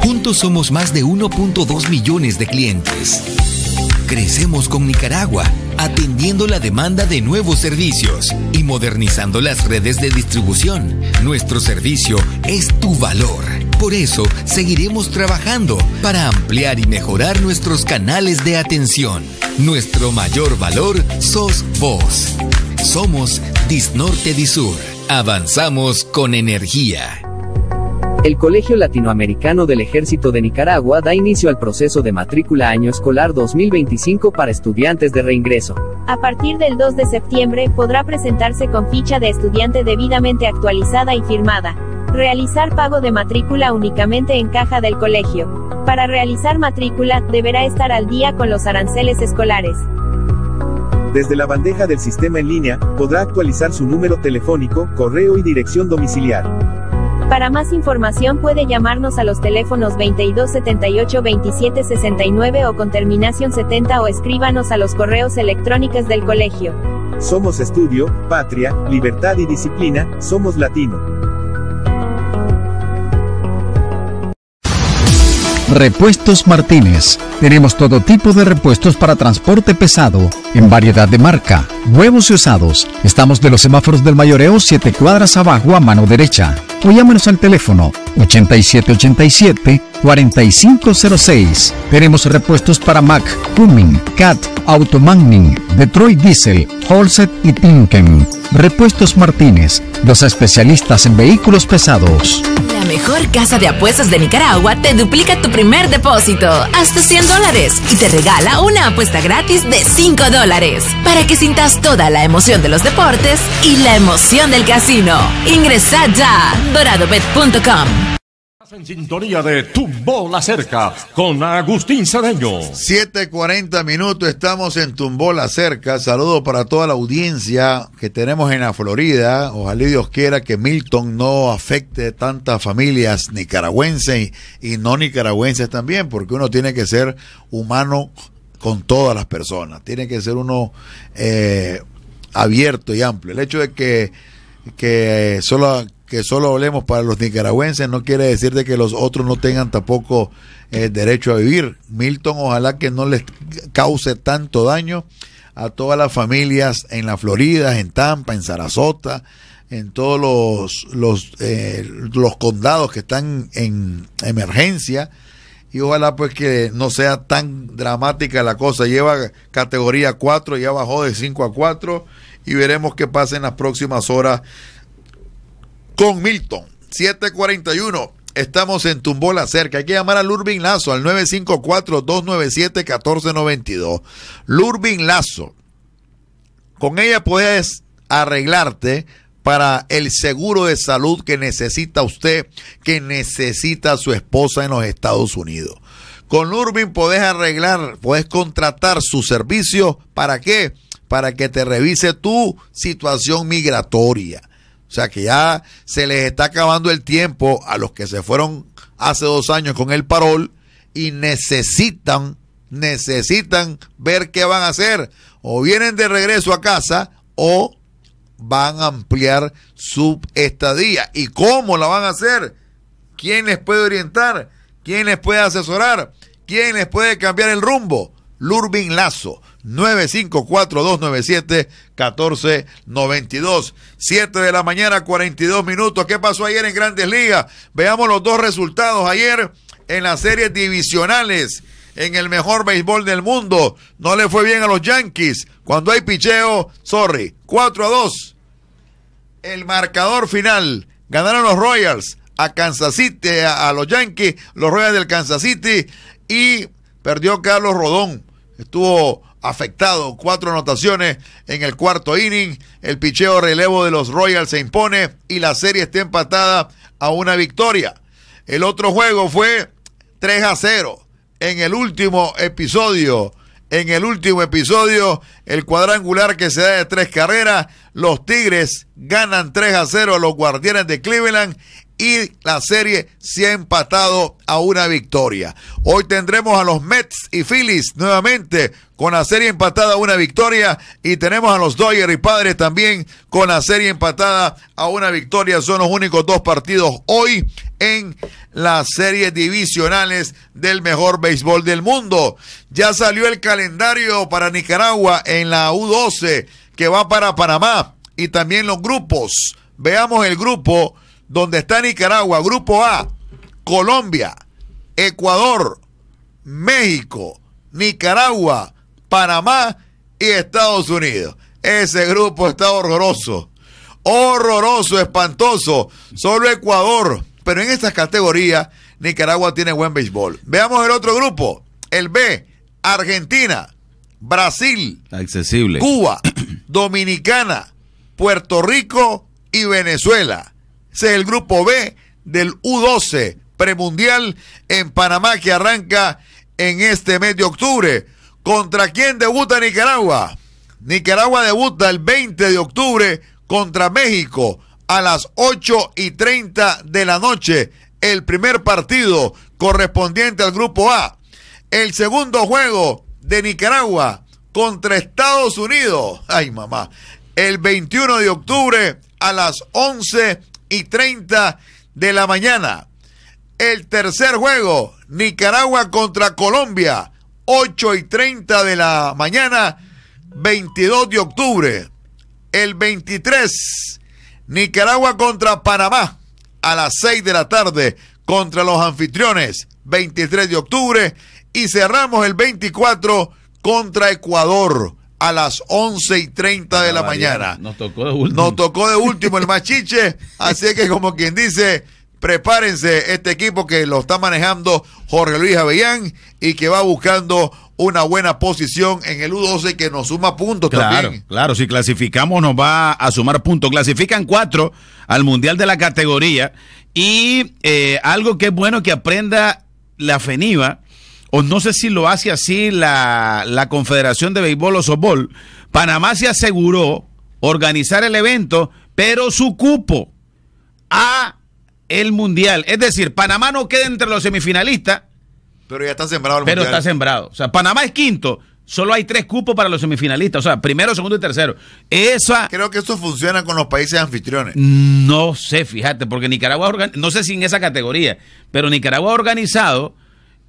Juntos somos más de 1.2 millones de clientes. Crecemos con Nicaragua atendiendo la demanda de nuevos servicios y modernizando las redes de distribución. Nuestro servicio es tu valor. Por eso seguiremos trabajando para ampliar y mejorar nuestros canales de atención. Nuestro mayor valor sos vos. Somos Disnorte Disur. Avanzamos con energía. El Colegio Latinoamericano del Ejército de Nicaragua da inicio al proceso de matrícula año escolar 2025 para estudiantes de reingreso. A partir del 2 de septiembre podrá presentarse con ficha de estudiante debidamente actualizada y firmada. Realizar pago de matrícula únicamente en caja del colegio. Para realizar matrícula, deberá estar al día con los aranceles escolares. Desde la bandeja del sistema en línea, podrá actualizar su número telefónico, correo y dirección domiciliar. Para más información puede llamarnos a los teléfonos 22 78 27 69 o con terminación 70 o escríbanos a los correos electrónicos del colegio. Somos estudio, patria, libertad y disciplina, somos latino. Repuestos Martínez. Tenemos todo tipo de repuestos para transporte pesado, en variedad de marca, huevos y usados. Estamos de los semáforos del mayoreo, 7 cuadras abajo a mano derecha. O llámenos al teléfono 8787 4506. Tenemos repuestos para Mac, Cummins, Cat, Automagnin, Detroit Diesel, Holset y Tinken. Repuestos Martínez, los especialistas en vehículos pesados. La mejor casa de apuestas de Nicaragua te duplica tu primer depósito hasta 100 dólares y te regala una apuesta gratis de 5 dólares para que sintas toda la emoción de los deportes y la emoción del casino. Ingresa ya doradobet.com en sintonía de Tumbó la Cerca con Agustín Sadeño. 7:40 minutos, estamos en Tumbó la Cerca. saludo para toda la audiencia que tenemos en la Florida. Ojalá Dios quiera que Milton no afecte tantas familias nicaragüenses y, no nicaragüenses también, porque uno tiene que ser humano con todas las personas. Tiene que ser uno eh, abierto y amplio. El hecho de que, que solo que solo hablemos para los nicaragüenses no quiere decir de que los otros no tengan tampoco el eh, derecho a vivir. Milton, ojalá que no les cause tanto daño a todas las familias en la Florida, en Tampa, en Sarasota, en todos los, los, eh, los condados que están en emergencia. Y ojalá pues que no sea tan dramática la cosa. Lleva categoría 4, ya bajó de 5 a 4 y veremos qué pasa en las próximas horas con Milton. 741. Estamos en Tumbola cerca. Hay que llamar a Lurbin Lazo al 954-297-1492. Lurbin Lazo. Con ella puedes arreglarte para el seguro de salud que necesita usted, que necesita su esposa en los Estados Unidos. Con Lurbin puedes arreglar, puedes contratar su servicio. ¿Para qué? Para que te revise tu situación migratoria o sea que ya se les está acabando el tiempo a los que se fueron hace dos años con el parol y necesitan, necesitan ver qué van a hacer. O vienen de regreso a casa o van a ampliar su estadía. ¿Y cómo la van a hacer? ¿Quién les puede orientar? ¿Quién les puede asesorar? ¿Quién les puede cambiar el rumbo? Lurbin Lazo, 954297 1492 7 de la mañana, 42 minutos. ¿Qué pasó ayer en Grandes Ligas? Veamos los dos resultados ayer en las series divisionales. En el mejor béisbol del mundo. No le fue bien a los Yankees. Cuando hay picheo, sorry. 4 a 2. El marcador final. Ganaron los Royals a Kansas City, a, a los Yankees, los Royals del Kansas City. Y perdió Carlos Rodón estuvo afectado. Cuatro anotaciones en el cuarto inning. El picheo relevo de los Royals se impone y la serie está empatada a una victoria. El otro juego fue 3 a 0. En el último episodio, en el último episodio, el cuadrangular que se da de tres carreras, los Tigres ganan 3 a 0 a los Guardianes de Cleveland y la serie se ha empatado a una victoria. Hoy tendremos a los Mets y Phillies nuevamente con la serie empatada a una victoria y tenemos a los Dodgers y Padres también con la serie empatada a una victoria. Son los únicos dos partidos hoy en las series divisionales del mejor béisbol del mundo. Ya salió el calendario para Nicaragua en la U12 que va para Panamá y también los grupos. Veamos el grupo donde está Nicaragua, Grupo A, Colombia, Ecuador, México, Nicaragua, Panamá y Estados Unidos. Ese grupo está horroroso, horroroso, espantoso. Solo Ecuador, pero en estas categorías Nicaragua tiene buen béisbol. Veamos el otro grupo, el B, Argentina, Brasil, Cuba, Dominicana, Puerto Rico y Venezuela es el grupo B del U12 premundial en Panamá que arranca en este mes de octubre. ¿Contra quién debuta Nicaragua? Nicaragua debuta el 20 de octubre contra México a las 8 y 30 de la noche. El primer partido correspondiente al grupo A. El segundo juego de Nicaragua contra Estados Unidos. Ay, mamá. El 21 de octubre a las 11 y 30 de la mañana. El tercer juego, Nicaragua contra Colombia, 8 y 30 de la mañana, 22 de octubre. El 23, Nicaragua contra Panamá, a las 6 de la tarde, contra los anfitriones, 23 de octubre. Y cerramos el 24 contra Ecuador, a las 11 y 30 de la, mañana. Nos tocó de último. Nos tocó de último el machiche. así que, como quien dice, prepárense este equipo que lo está manejando Jorge Luis Avellán y que va buscando una buena posición en el U12 que nos suma puntos claro, también. Claro, si clasificamos nos va a sumar puntos. Clasifican cuatro al Mundial de la categoría y eh, algo que es bueno que aprenda la FENIVA o no sé si lo hace así la, Confederación de Béisbol o Softball, Panamá se aseguró organizar el evento, pero su cupo a el Mundial. Es decir, Panamá no queda entre los semifinalistas. Pero ya está sembrado el Pero está sembrado. O sea, Panamá es quinto. Solo hay tres cupos para los semifinalistas. O sea, primero, segundo y tercero. Creo que eso funciona con los países anfitriones. No sé, fíjate, porque Nicaragua. No sé si en esa categoría. Pero Nicaragua ha organizado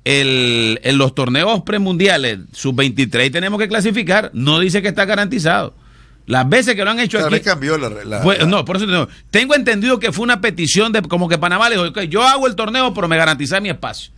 el, en los torneos premundiales sub-23 tenemos que clasificar. No dice que está garantizado. Las veces que lo han hecho aquí. cambió la, No, por eso no. tengo entendido que fue una petición de como que Panamá le dijo, yo hago el torneo, pero me garantiza mi espacio.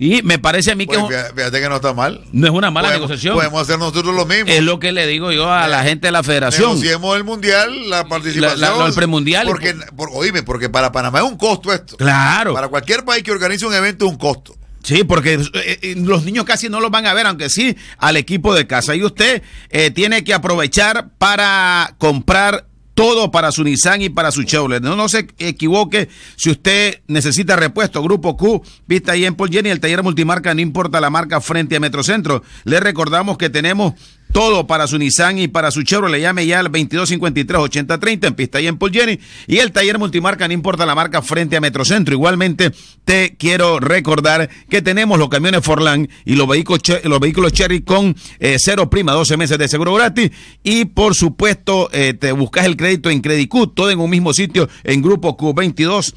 Y me parece a mí que. Pues fíjate que no está mal. No es una mala negociación. Podemos hacer nosotros lo mismo. Es lo que le digo yo a la eh, gente de la federación. Negociemos el mundial, la participación. La, premundial. Porque, oíme, porque para Panamá es un costo esto. Claro. Para cualquier país que organice un evento es un costo. Sí, porque eh, eh, los niños casi no los van a ver, aunque sí, al equipo de casa. Y usted eh, tiene que aprovechar para comprar todo para su Nissan y para su Chevrolet. No, no se equivoque si usted necesita repuesto. Grupo Q, vista ahí en Paul Jenny, el taller multimarca, no importa la marca frente a Metrocentro. Le recordamos que tenemos todo para su Nissan y para su Chevrolet. Llame ya al 2253-8030 en Pista y en Paul Jenny. Y el taller multimarca, no importa la marca, frente a Metrocentro. Igualmente, te quiero recordar que tenemos los camiones Forlan y los vehículos, los vehículos Cherry con eh, cero prima, 12 meses de seguro gratis. Y por supuesto, eh, te buscas el crédito en Credicut, todo en un mismo sitio, en Grupo Q22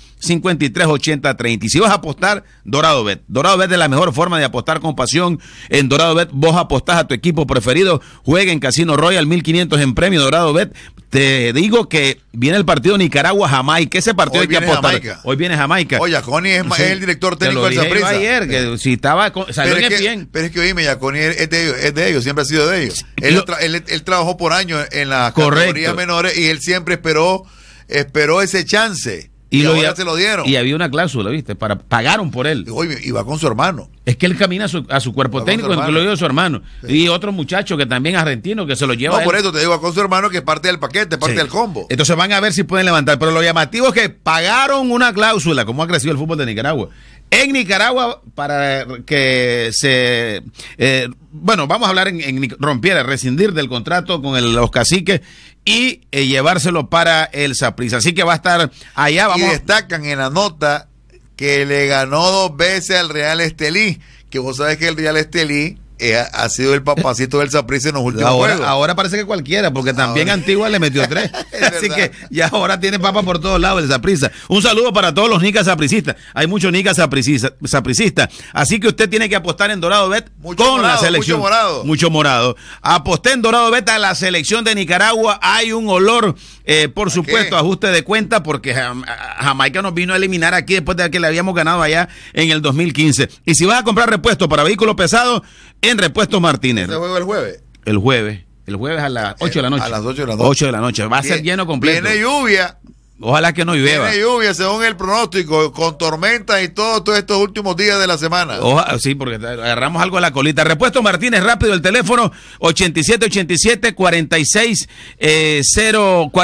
Y si vas a apostar, Dorado Bet. Dorado Bet es la mejor forma de apostar con pasión. En Dorado Bet vos apostás a tu equipo preferido juega en Casino Royal, 1500 en premio Dorado Bet. Te digo que viene el partido Nicaragua-Jamaica. Ese partido Hoy que apostar. Hoy viene Jamaica. Oye, Yaconi es, el director técnico del Zaprisa. ayer, que si estaba. Salió que, bien. Pero es que oíme, Yaconi es de, ellos, es de ellos, siempre ha sido de ellos. Él, trabajó por años en las categorías menores y él siempre esperó esperó ese chance. Y, lo, lo dieron. Y había una cláusula, ¿viste? Para, pagaron por él. Y iba con su hermano. Es que él camina a su, cuerpo técnico, su hermano. Y otro muchacho que también argentino que se lo lleva. No, por eso te digo, con su hermano que es parte del paquete, parte del combo. Entonces van a ver si pueden levantar. Pero lo llamativo es que pagaron una cláusula, como ha crecido el fútbol de Nicaragua. En Nicaragua, para que se. Eh, bueno, vamos a hablar en, rompiera, rescindir del contrato con los caciques y eh, llevárselo para el Saprissa. Así que va a estar allá. Vamos. Y destacan en la nota que le ganó dos veces al Real Estelí, que vos sabés que el Real Estelí eh, ha sido el papacito del Saprissa en los últimos ahora, Ahora parece que cualquiera, porque también Antigua le metió tres. Así que ya ahora tiene papa por todos lados el Saprissa. Un saludo para todos los nicas sapricistas. Hay muchos nicas sapricistas. Así que usted tiene que apostar en Dorado Bet con la selección. Mucho morado. Mucho morado. Aposté en Dorado Bet a la selección de Nicaragua. Hay un olor eh, por supuesto, ajuste de cuenta, porque Jamaica nos vino a eliminar aquí después de que le habíamos ganado allá en el 2015. Y si vas a comprar repuestos para vehículos pesados, en Repuestos Martínez. el jueves? El jueves. El jueves a las 8 eh, de la noche. A las 8 de la noche. 8 de la noche. Va a ser lleno completo. Viene lluvia. Ojalá que no llueva. Tiene lluvia según el pronóstico, con tormentas y todo, todos estos últimos días de la semana. sí, porque agarramos algo a la colita. Repuesto Martínez, rápido el teléfono 8787 4605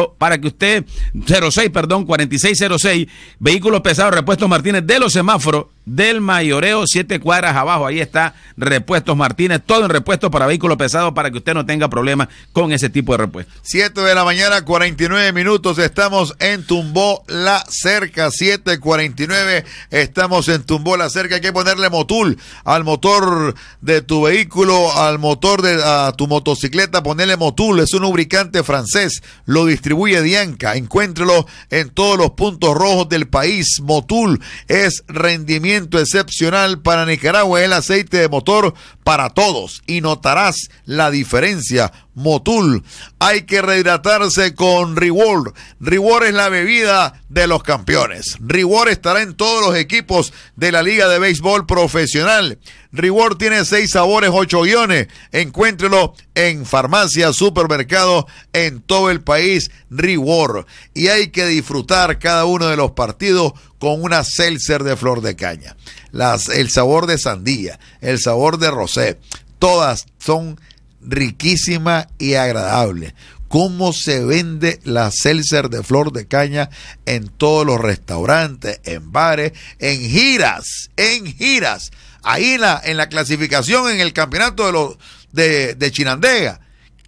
eh, para que usted, 06, perdón, 4606, vehículos pesados, repuesto Martínez de los semáforos del mayoreo, siete cuadras abajo. Ahí está Repuestos Martínez, todo en repuesto para vehículos pesados para que usted no tenga problemas con ese tipo de repuestos. Siete de la mañana, 49 minutos. Estamos en Tumbó la Cerca, 7:49. Estamos en Tumbó la Cerca. Hay que ponerle motul al motor de tu vehículo, al motor de tu motocicleta. Ponerle motul, es un lubricante francés. Lo distribuye Dianca. Encuéntrelo en todos los puntos rojos del país. Motul es rendimiento excepcional para Nicaragua el aceite de motor para todos y notarás la diferencia Motul. Hay que rehidratarse con Reward. Reward es la bebida de los campeones. Reward estará en todos los equipos de la Liga de Béisbol Profesional. Reward tiene seis sabores, ocho guiones. Encuéntrelo en farmacias, supermercados, en todo el país. Reward. Y hay que disfrutar cada uno de los partidos con una seltzer de flor de caña. Las, el sabor de sandía, el sabor de rosé. Todas son riquísima y agradable. Cómo se vende la seltzer de flor de caña en todos los restaurantes, en bares, en giras, en giras. Ahí en la, en la clasificación, en el campeonato de, los, de Chinandega.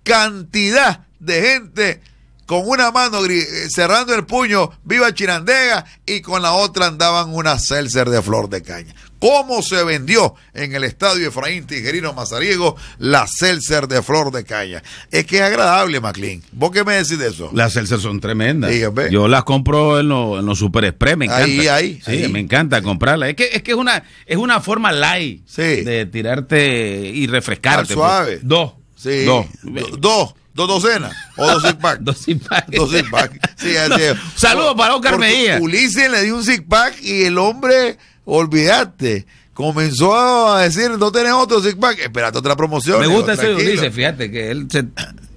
Cantidad de gente con una mano eh, cerrando el puño, viva Chirandega, y con la otra andaban una seltzer de flor de caña. ¿Cómo se vendió en el estadio Efraín Tijerino Mazariego la celser de flor de caña? Es que es agradable, Maclin. ¿Vos qué me decís de eso? Las seltzer son tremendas. Yo las compro en, los super express, me encanta. Ahí, ahí. Sí, me encanta comprarlas. Es que, es una, es una forma light de tirarte y refrescarte. suave. Pues. Dos. Sí. Dos. Dos. Dos docenas o dos zig pack. dos zip pack. dos zip Sí, así es. Saludos para Oscar Mejía. Ulises le dio un zig pack y el hombre, olvidaste, comenzó a decir: No tenés otro zig pack. Espérate otra promoción. Me gusta ese Ulises, fíjate que él se.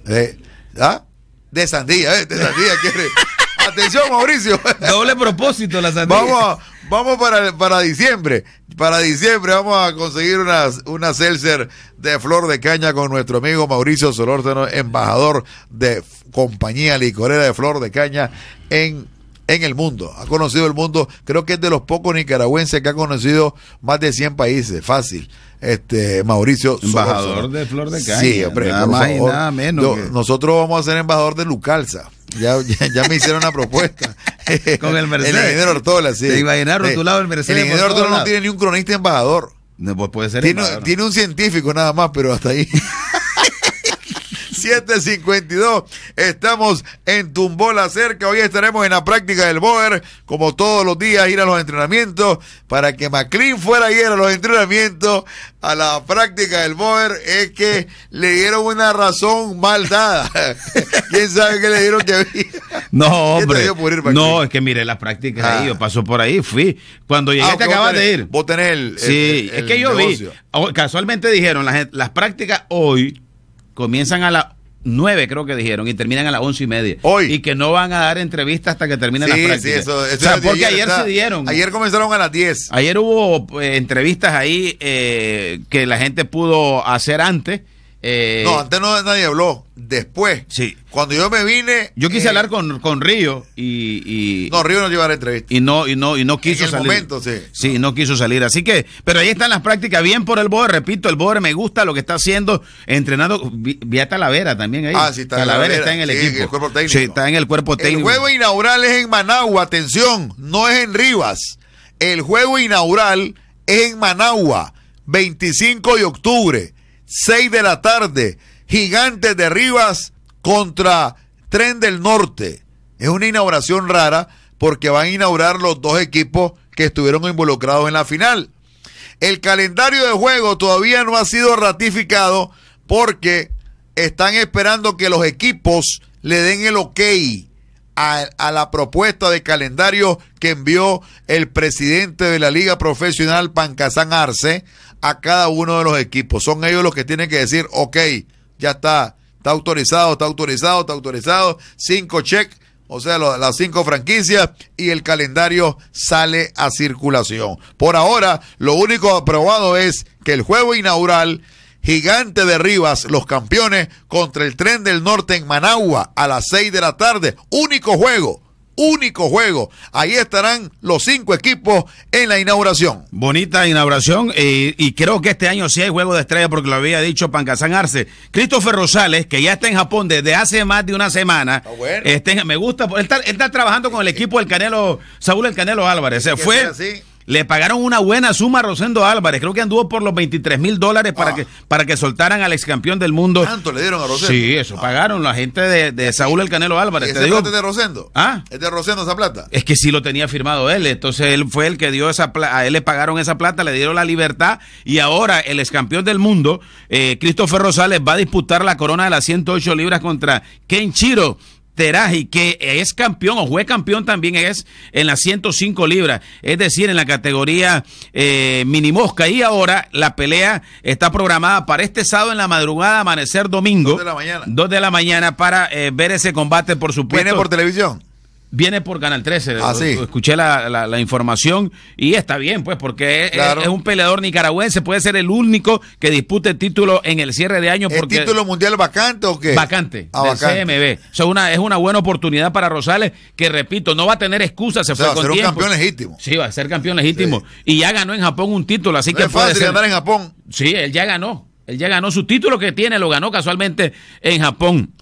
Eh, ¿Ah? De sandía, eh, de sandía quiere. Atención, Mauricio. Doble propósito la sandía. Vamos vamos para, para diciembre. Para diciembre vamos a conseguir unas, una seltzer de flor de caña con nuestro amigo Mauricio Solórzano, embajador de compañía licorera de flor de caña en en el mundo. Ha conocido el mundo, creo que es de los pocos nicaragüenses que ha conocido más de 100 países, fácil. Este Mauricio embajador de Flor de Caña. Sí, hombre, nada nada menos. Nosotros vamos a ser embajador de Lucalza. Ya, ya, me hicieron una propuesta. Con el Mercedes. El ingeniero Ortola, sí. Te imaginas rotulado el Mercedes. El ingeniero Ortola no tiene ni un cronista embajador. No, pues puede ser. Tiene, embajador, tiene un científico nada más, pero hasta ahí. 7:52. Estamos en Tumbola cerca. Hoy estaremos en la práctica del Boer, como todos los días, ir a los entrenamientos. Para que McLean fuera ayer a los entrenamientos, a la práctica del Boer, es que le dieron una razón mal dada. ¿Quién sabe qué le dieron que había? No, hombre. no, es que mire las prácticas ahí. Yo ah. paso por ahí, fui. Cuando llegué ah, te acabas de ir. Vos tenés Sí, es que yo vi. Oh, casualmente dijeron gente, las prácticas hoy comienzan a las 9 creo que dijeron y terminan a las once y media. Hoy. Y que no van a dar entrevistas hasta que terminen sí, las prácticas. Sí, eso, porque ayer, se dieron. Ayer comenzaron a las 10. Ayer hubo eh, entrevistas ahí eh, que la gente pudo hacer antes eh, no, antes no nadie habló. Después, sí. cuando yo me vine. Yo quise eh, hablar con, con Río y, No, Río no llevará entrevista. Y no, y no, y no quiso en salir. Momento, sí. sí no. quiso salir. Así que, pero ahí están las prácticas. Bien por el Boer, repito, el Boer me gusta lo que está haciendo, entrenando. Vi, Talavera también ahí. Ah, sí, Talavera. está en el equipo. Sí, está en el cuerpo técnico. El juego inaugural es en Managua, atención, no es en Rivas. El juego inaugural es en Managua, 25 de octubre 6 de la tarde, Gigantes de Rivas contra Tren del Norte. Es una inauguración rara porque van a inaugurar los dos equipos que estuvieron involucrados en la final. El calendario de juego todavía no ha sido ratificado porque están esperando que los equipos le den el ok a, la propuesta de calendario que envió el presidente de la Liga Profesional Pancasán Arce a cada uno de los equipos. Son ellos los que tienen que decir, ok, ya está, está autorizado, está autorizado, está autorizado, cinco cheques o sea, las cinco franquicias y el calendario sale a circulación. Por ahora, lo único aprobado es que el juego inaugural Gigante de Rivas, los campeones, contra el tren del norte en Managua a las seis de la tarde. Único juego único juego. Ahí estarán los cinco equipos en la inauguración. Bonita inauguración y creo que este año sí hay juego de estrella porque lo había dicho Pancasán Arce. Christopher Rosales, que ya está en Japón desde hace más de una semana, este, me gusta, él está, él está, trabajando con el equipo del Canelo, Saúl el Canelo Álvarez. Se fue le pagaron una buena suma a Rosendo Álvarez. Creo que anduvo por los 23 mil dólares para, ah. que, para que soltaran al ex del mundo. ¿Cuánto le dieron a Rosendo? Sí, eso ah. pagaron la gente de, Saúl El Canelo Álvarez. de Rosendo? ¿Ah? ¿Es de Rosendo esa plata? Es que sí lo tenía firmado él. Entonces él fue el que dio esa plata. A él le pagaron esa plata, le dieron la libertad. Y ahora el ex del mundo, eh, Christopher Rosales, va a disputar la corona de las 108 libras contra Ken Chiro. Teraji, que es campeón o fue campeón también es en las 105 libras, es decir, en la categoría eh, mini mosca. Y ahora la pelea está programada para este sábado en la madrugada, amanecer domingo. 2 de la mañana. 2 de la mañana para eh, ver ese combate, por supuesto. ¿Viene por televisión? viene por Canal 13. Ah, Escuché la, información y está bien, pues, porque es, un peleador nicaragüense, puede ser el único que dispute el título en el cierre de año. Porque ¿El título mundial vacante o qué? Vacante, ah, CMB. una, es una buena oportunidad para Rosales, que repito, no va a tener excusa, se fue va a ser un campeón legítimo. Sí, va a ser campeón legítimo. Y ya ganó en Japón un título, así que es fácil ganar en Japón. Sí, él ya ganó. Él ya ganó su título que tiene, lo ganó casualmente en Japón.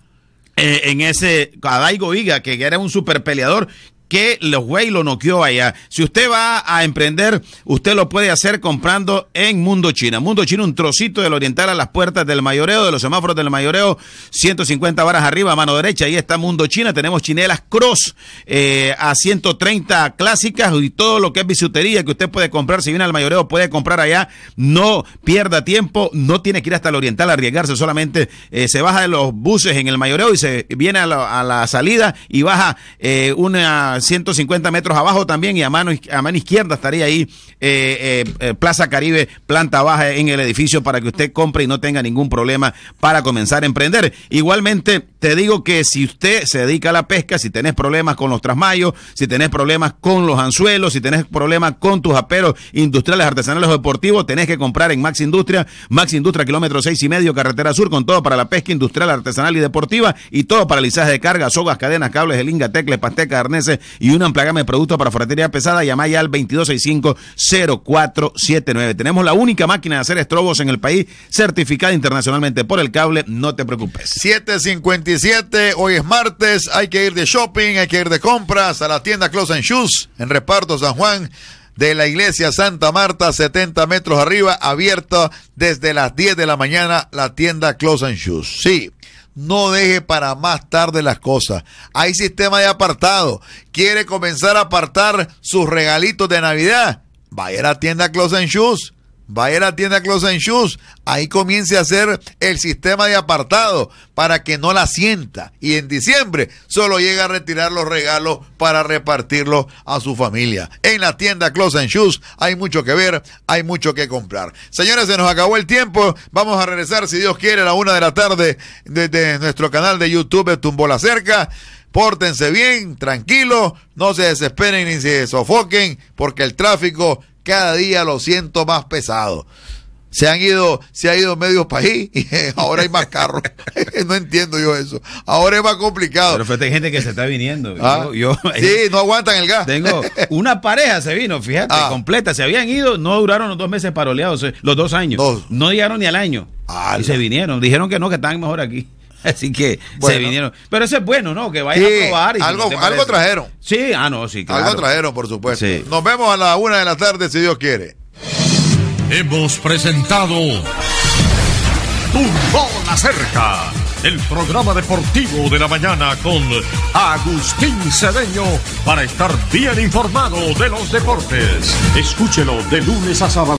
Eh, en ese cadaigo Iga, que era un super peleador que los güey lo noqueó allá. Si usted va a emprender, usted lo puede hacer comprando en Mundo China. Mundo China, un trocito del oriental a las puertas del mayoreo, de los semáforos del mayoreo, 150 varas arriba, mano derecha, ahí está Mundo China. Tenemos chinelas cross eh, a 130 clásicas y todo lo que es bisutería que usted puede comprar. Si viene al mayoreo, puede comprar allá. No pierda tiempo, no tiene que ir hasta el oriental a arriesgarse, solamente eh, se baja de los buses en el mayoreo y se viene a la, salida y baja eh, una 150 metros abajo también y a mano, a mano izquierda estaría ahí eh, eh, eh, Plaza Caribe, planta baja en el edificio para que usted compre y no tenga ningún problema para comenzar a emprender. Igualmente, te digo que si usted se dedica a la pesca, si tenés problemas con los trasmayos, si tenés problemas con los anzuelos, si tenés problemas con tus aperos industriales, artesanales o deportivos, tenés que comprar en Max Industria, Max Industria, kilómetro seis y medio, carretera sur, con todo para la pesca industrial, artesanal y deportiva y todo para el de carga, sogas, cadenas, cables, elinga, tecles, pastecas, arneses, y una Amplagama de productos para ferretería pesada. Llamá ya al 2265-0479. Tenemos la única máquina de hacer estrobos en el país, certificada internacionalmente por el cable. No te preocupes. 757, hoy es martes. Hay que ir de shopping, hay que ir de compras a la tienda Close and Shoes en Reparto San Juan de la iglesia Santa Marta, 70 metros arriba, abierta desde las 10 de la mañana, la tienda Close and Shoes. Sí, no deje para más tarde las cosas. Hay sistema de apartado. ¿Quiere comenzar a apartar sus regalitos de Navidad? Vaya a la tienda Close Shoes vaya a la tienda Close and Shoes, ahí comience a hacer el sistema de apartado para que no la sienta. Y en diciembre solo llega a retirar los regalos para repartirlos a su familia. En la tienda Close and Shoes hay mucho que ver, hay mucho que comprar. Señores, se nos acabó el tiempo. Vamos a regresar, si Dios quiere, a la una de la tarde desde nuestro canal de YouTube Tumbó la Cerca. Pórtense bien, tranquilos, no se desesperen ni se sofoquen, porque el tráfico cada día lo siento más pesado. Se han ido, se ha ido medio país y ahora hay más carros. no entiendo yo eso. Ahora es más complicado. Pero pues hay gente que se está viniendo. Ah. Eh, sí, no aguantan el gas. Tengo una pareja se vino, fíjate, ah. completa. Se habían ido, no duraron los dos meses paroleados, eh, los dos años. No llegaron ni al año. Ah, y se vinieron. Dijeron que no, que están mejor aquí. Así que se vinieron. Pero eso es bueno, ¿no? Que vayan a probar. Y algo, trajeron. Sí, ah, no, sí, claro. Algo trajeron, por supuesto. Nos vemos a la una de la tarde, si Dios quiere. Hemos presentado Un Acerca, el programa deportivo de la mañana con Agustín Cedeño para estar bien informado de los deportes. Escúchelo de lunes a sábado.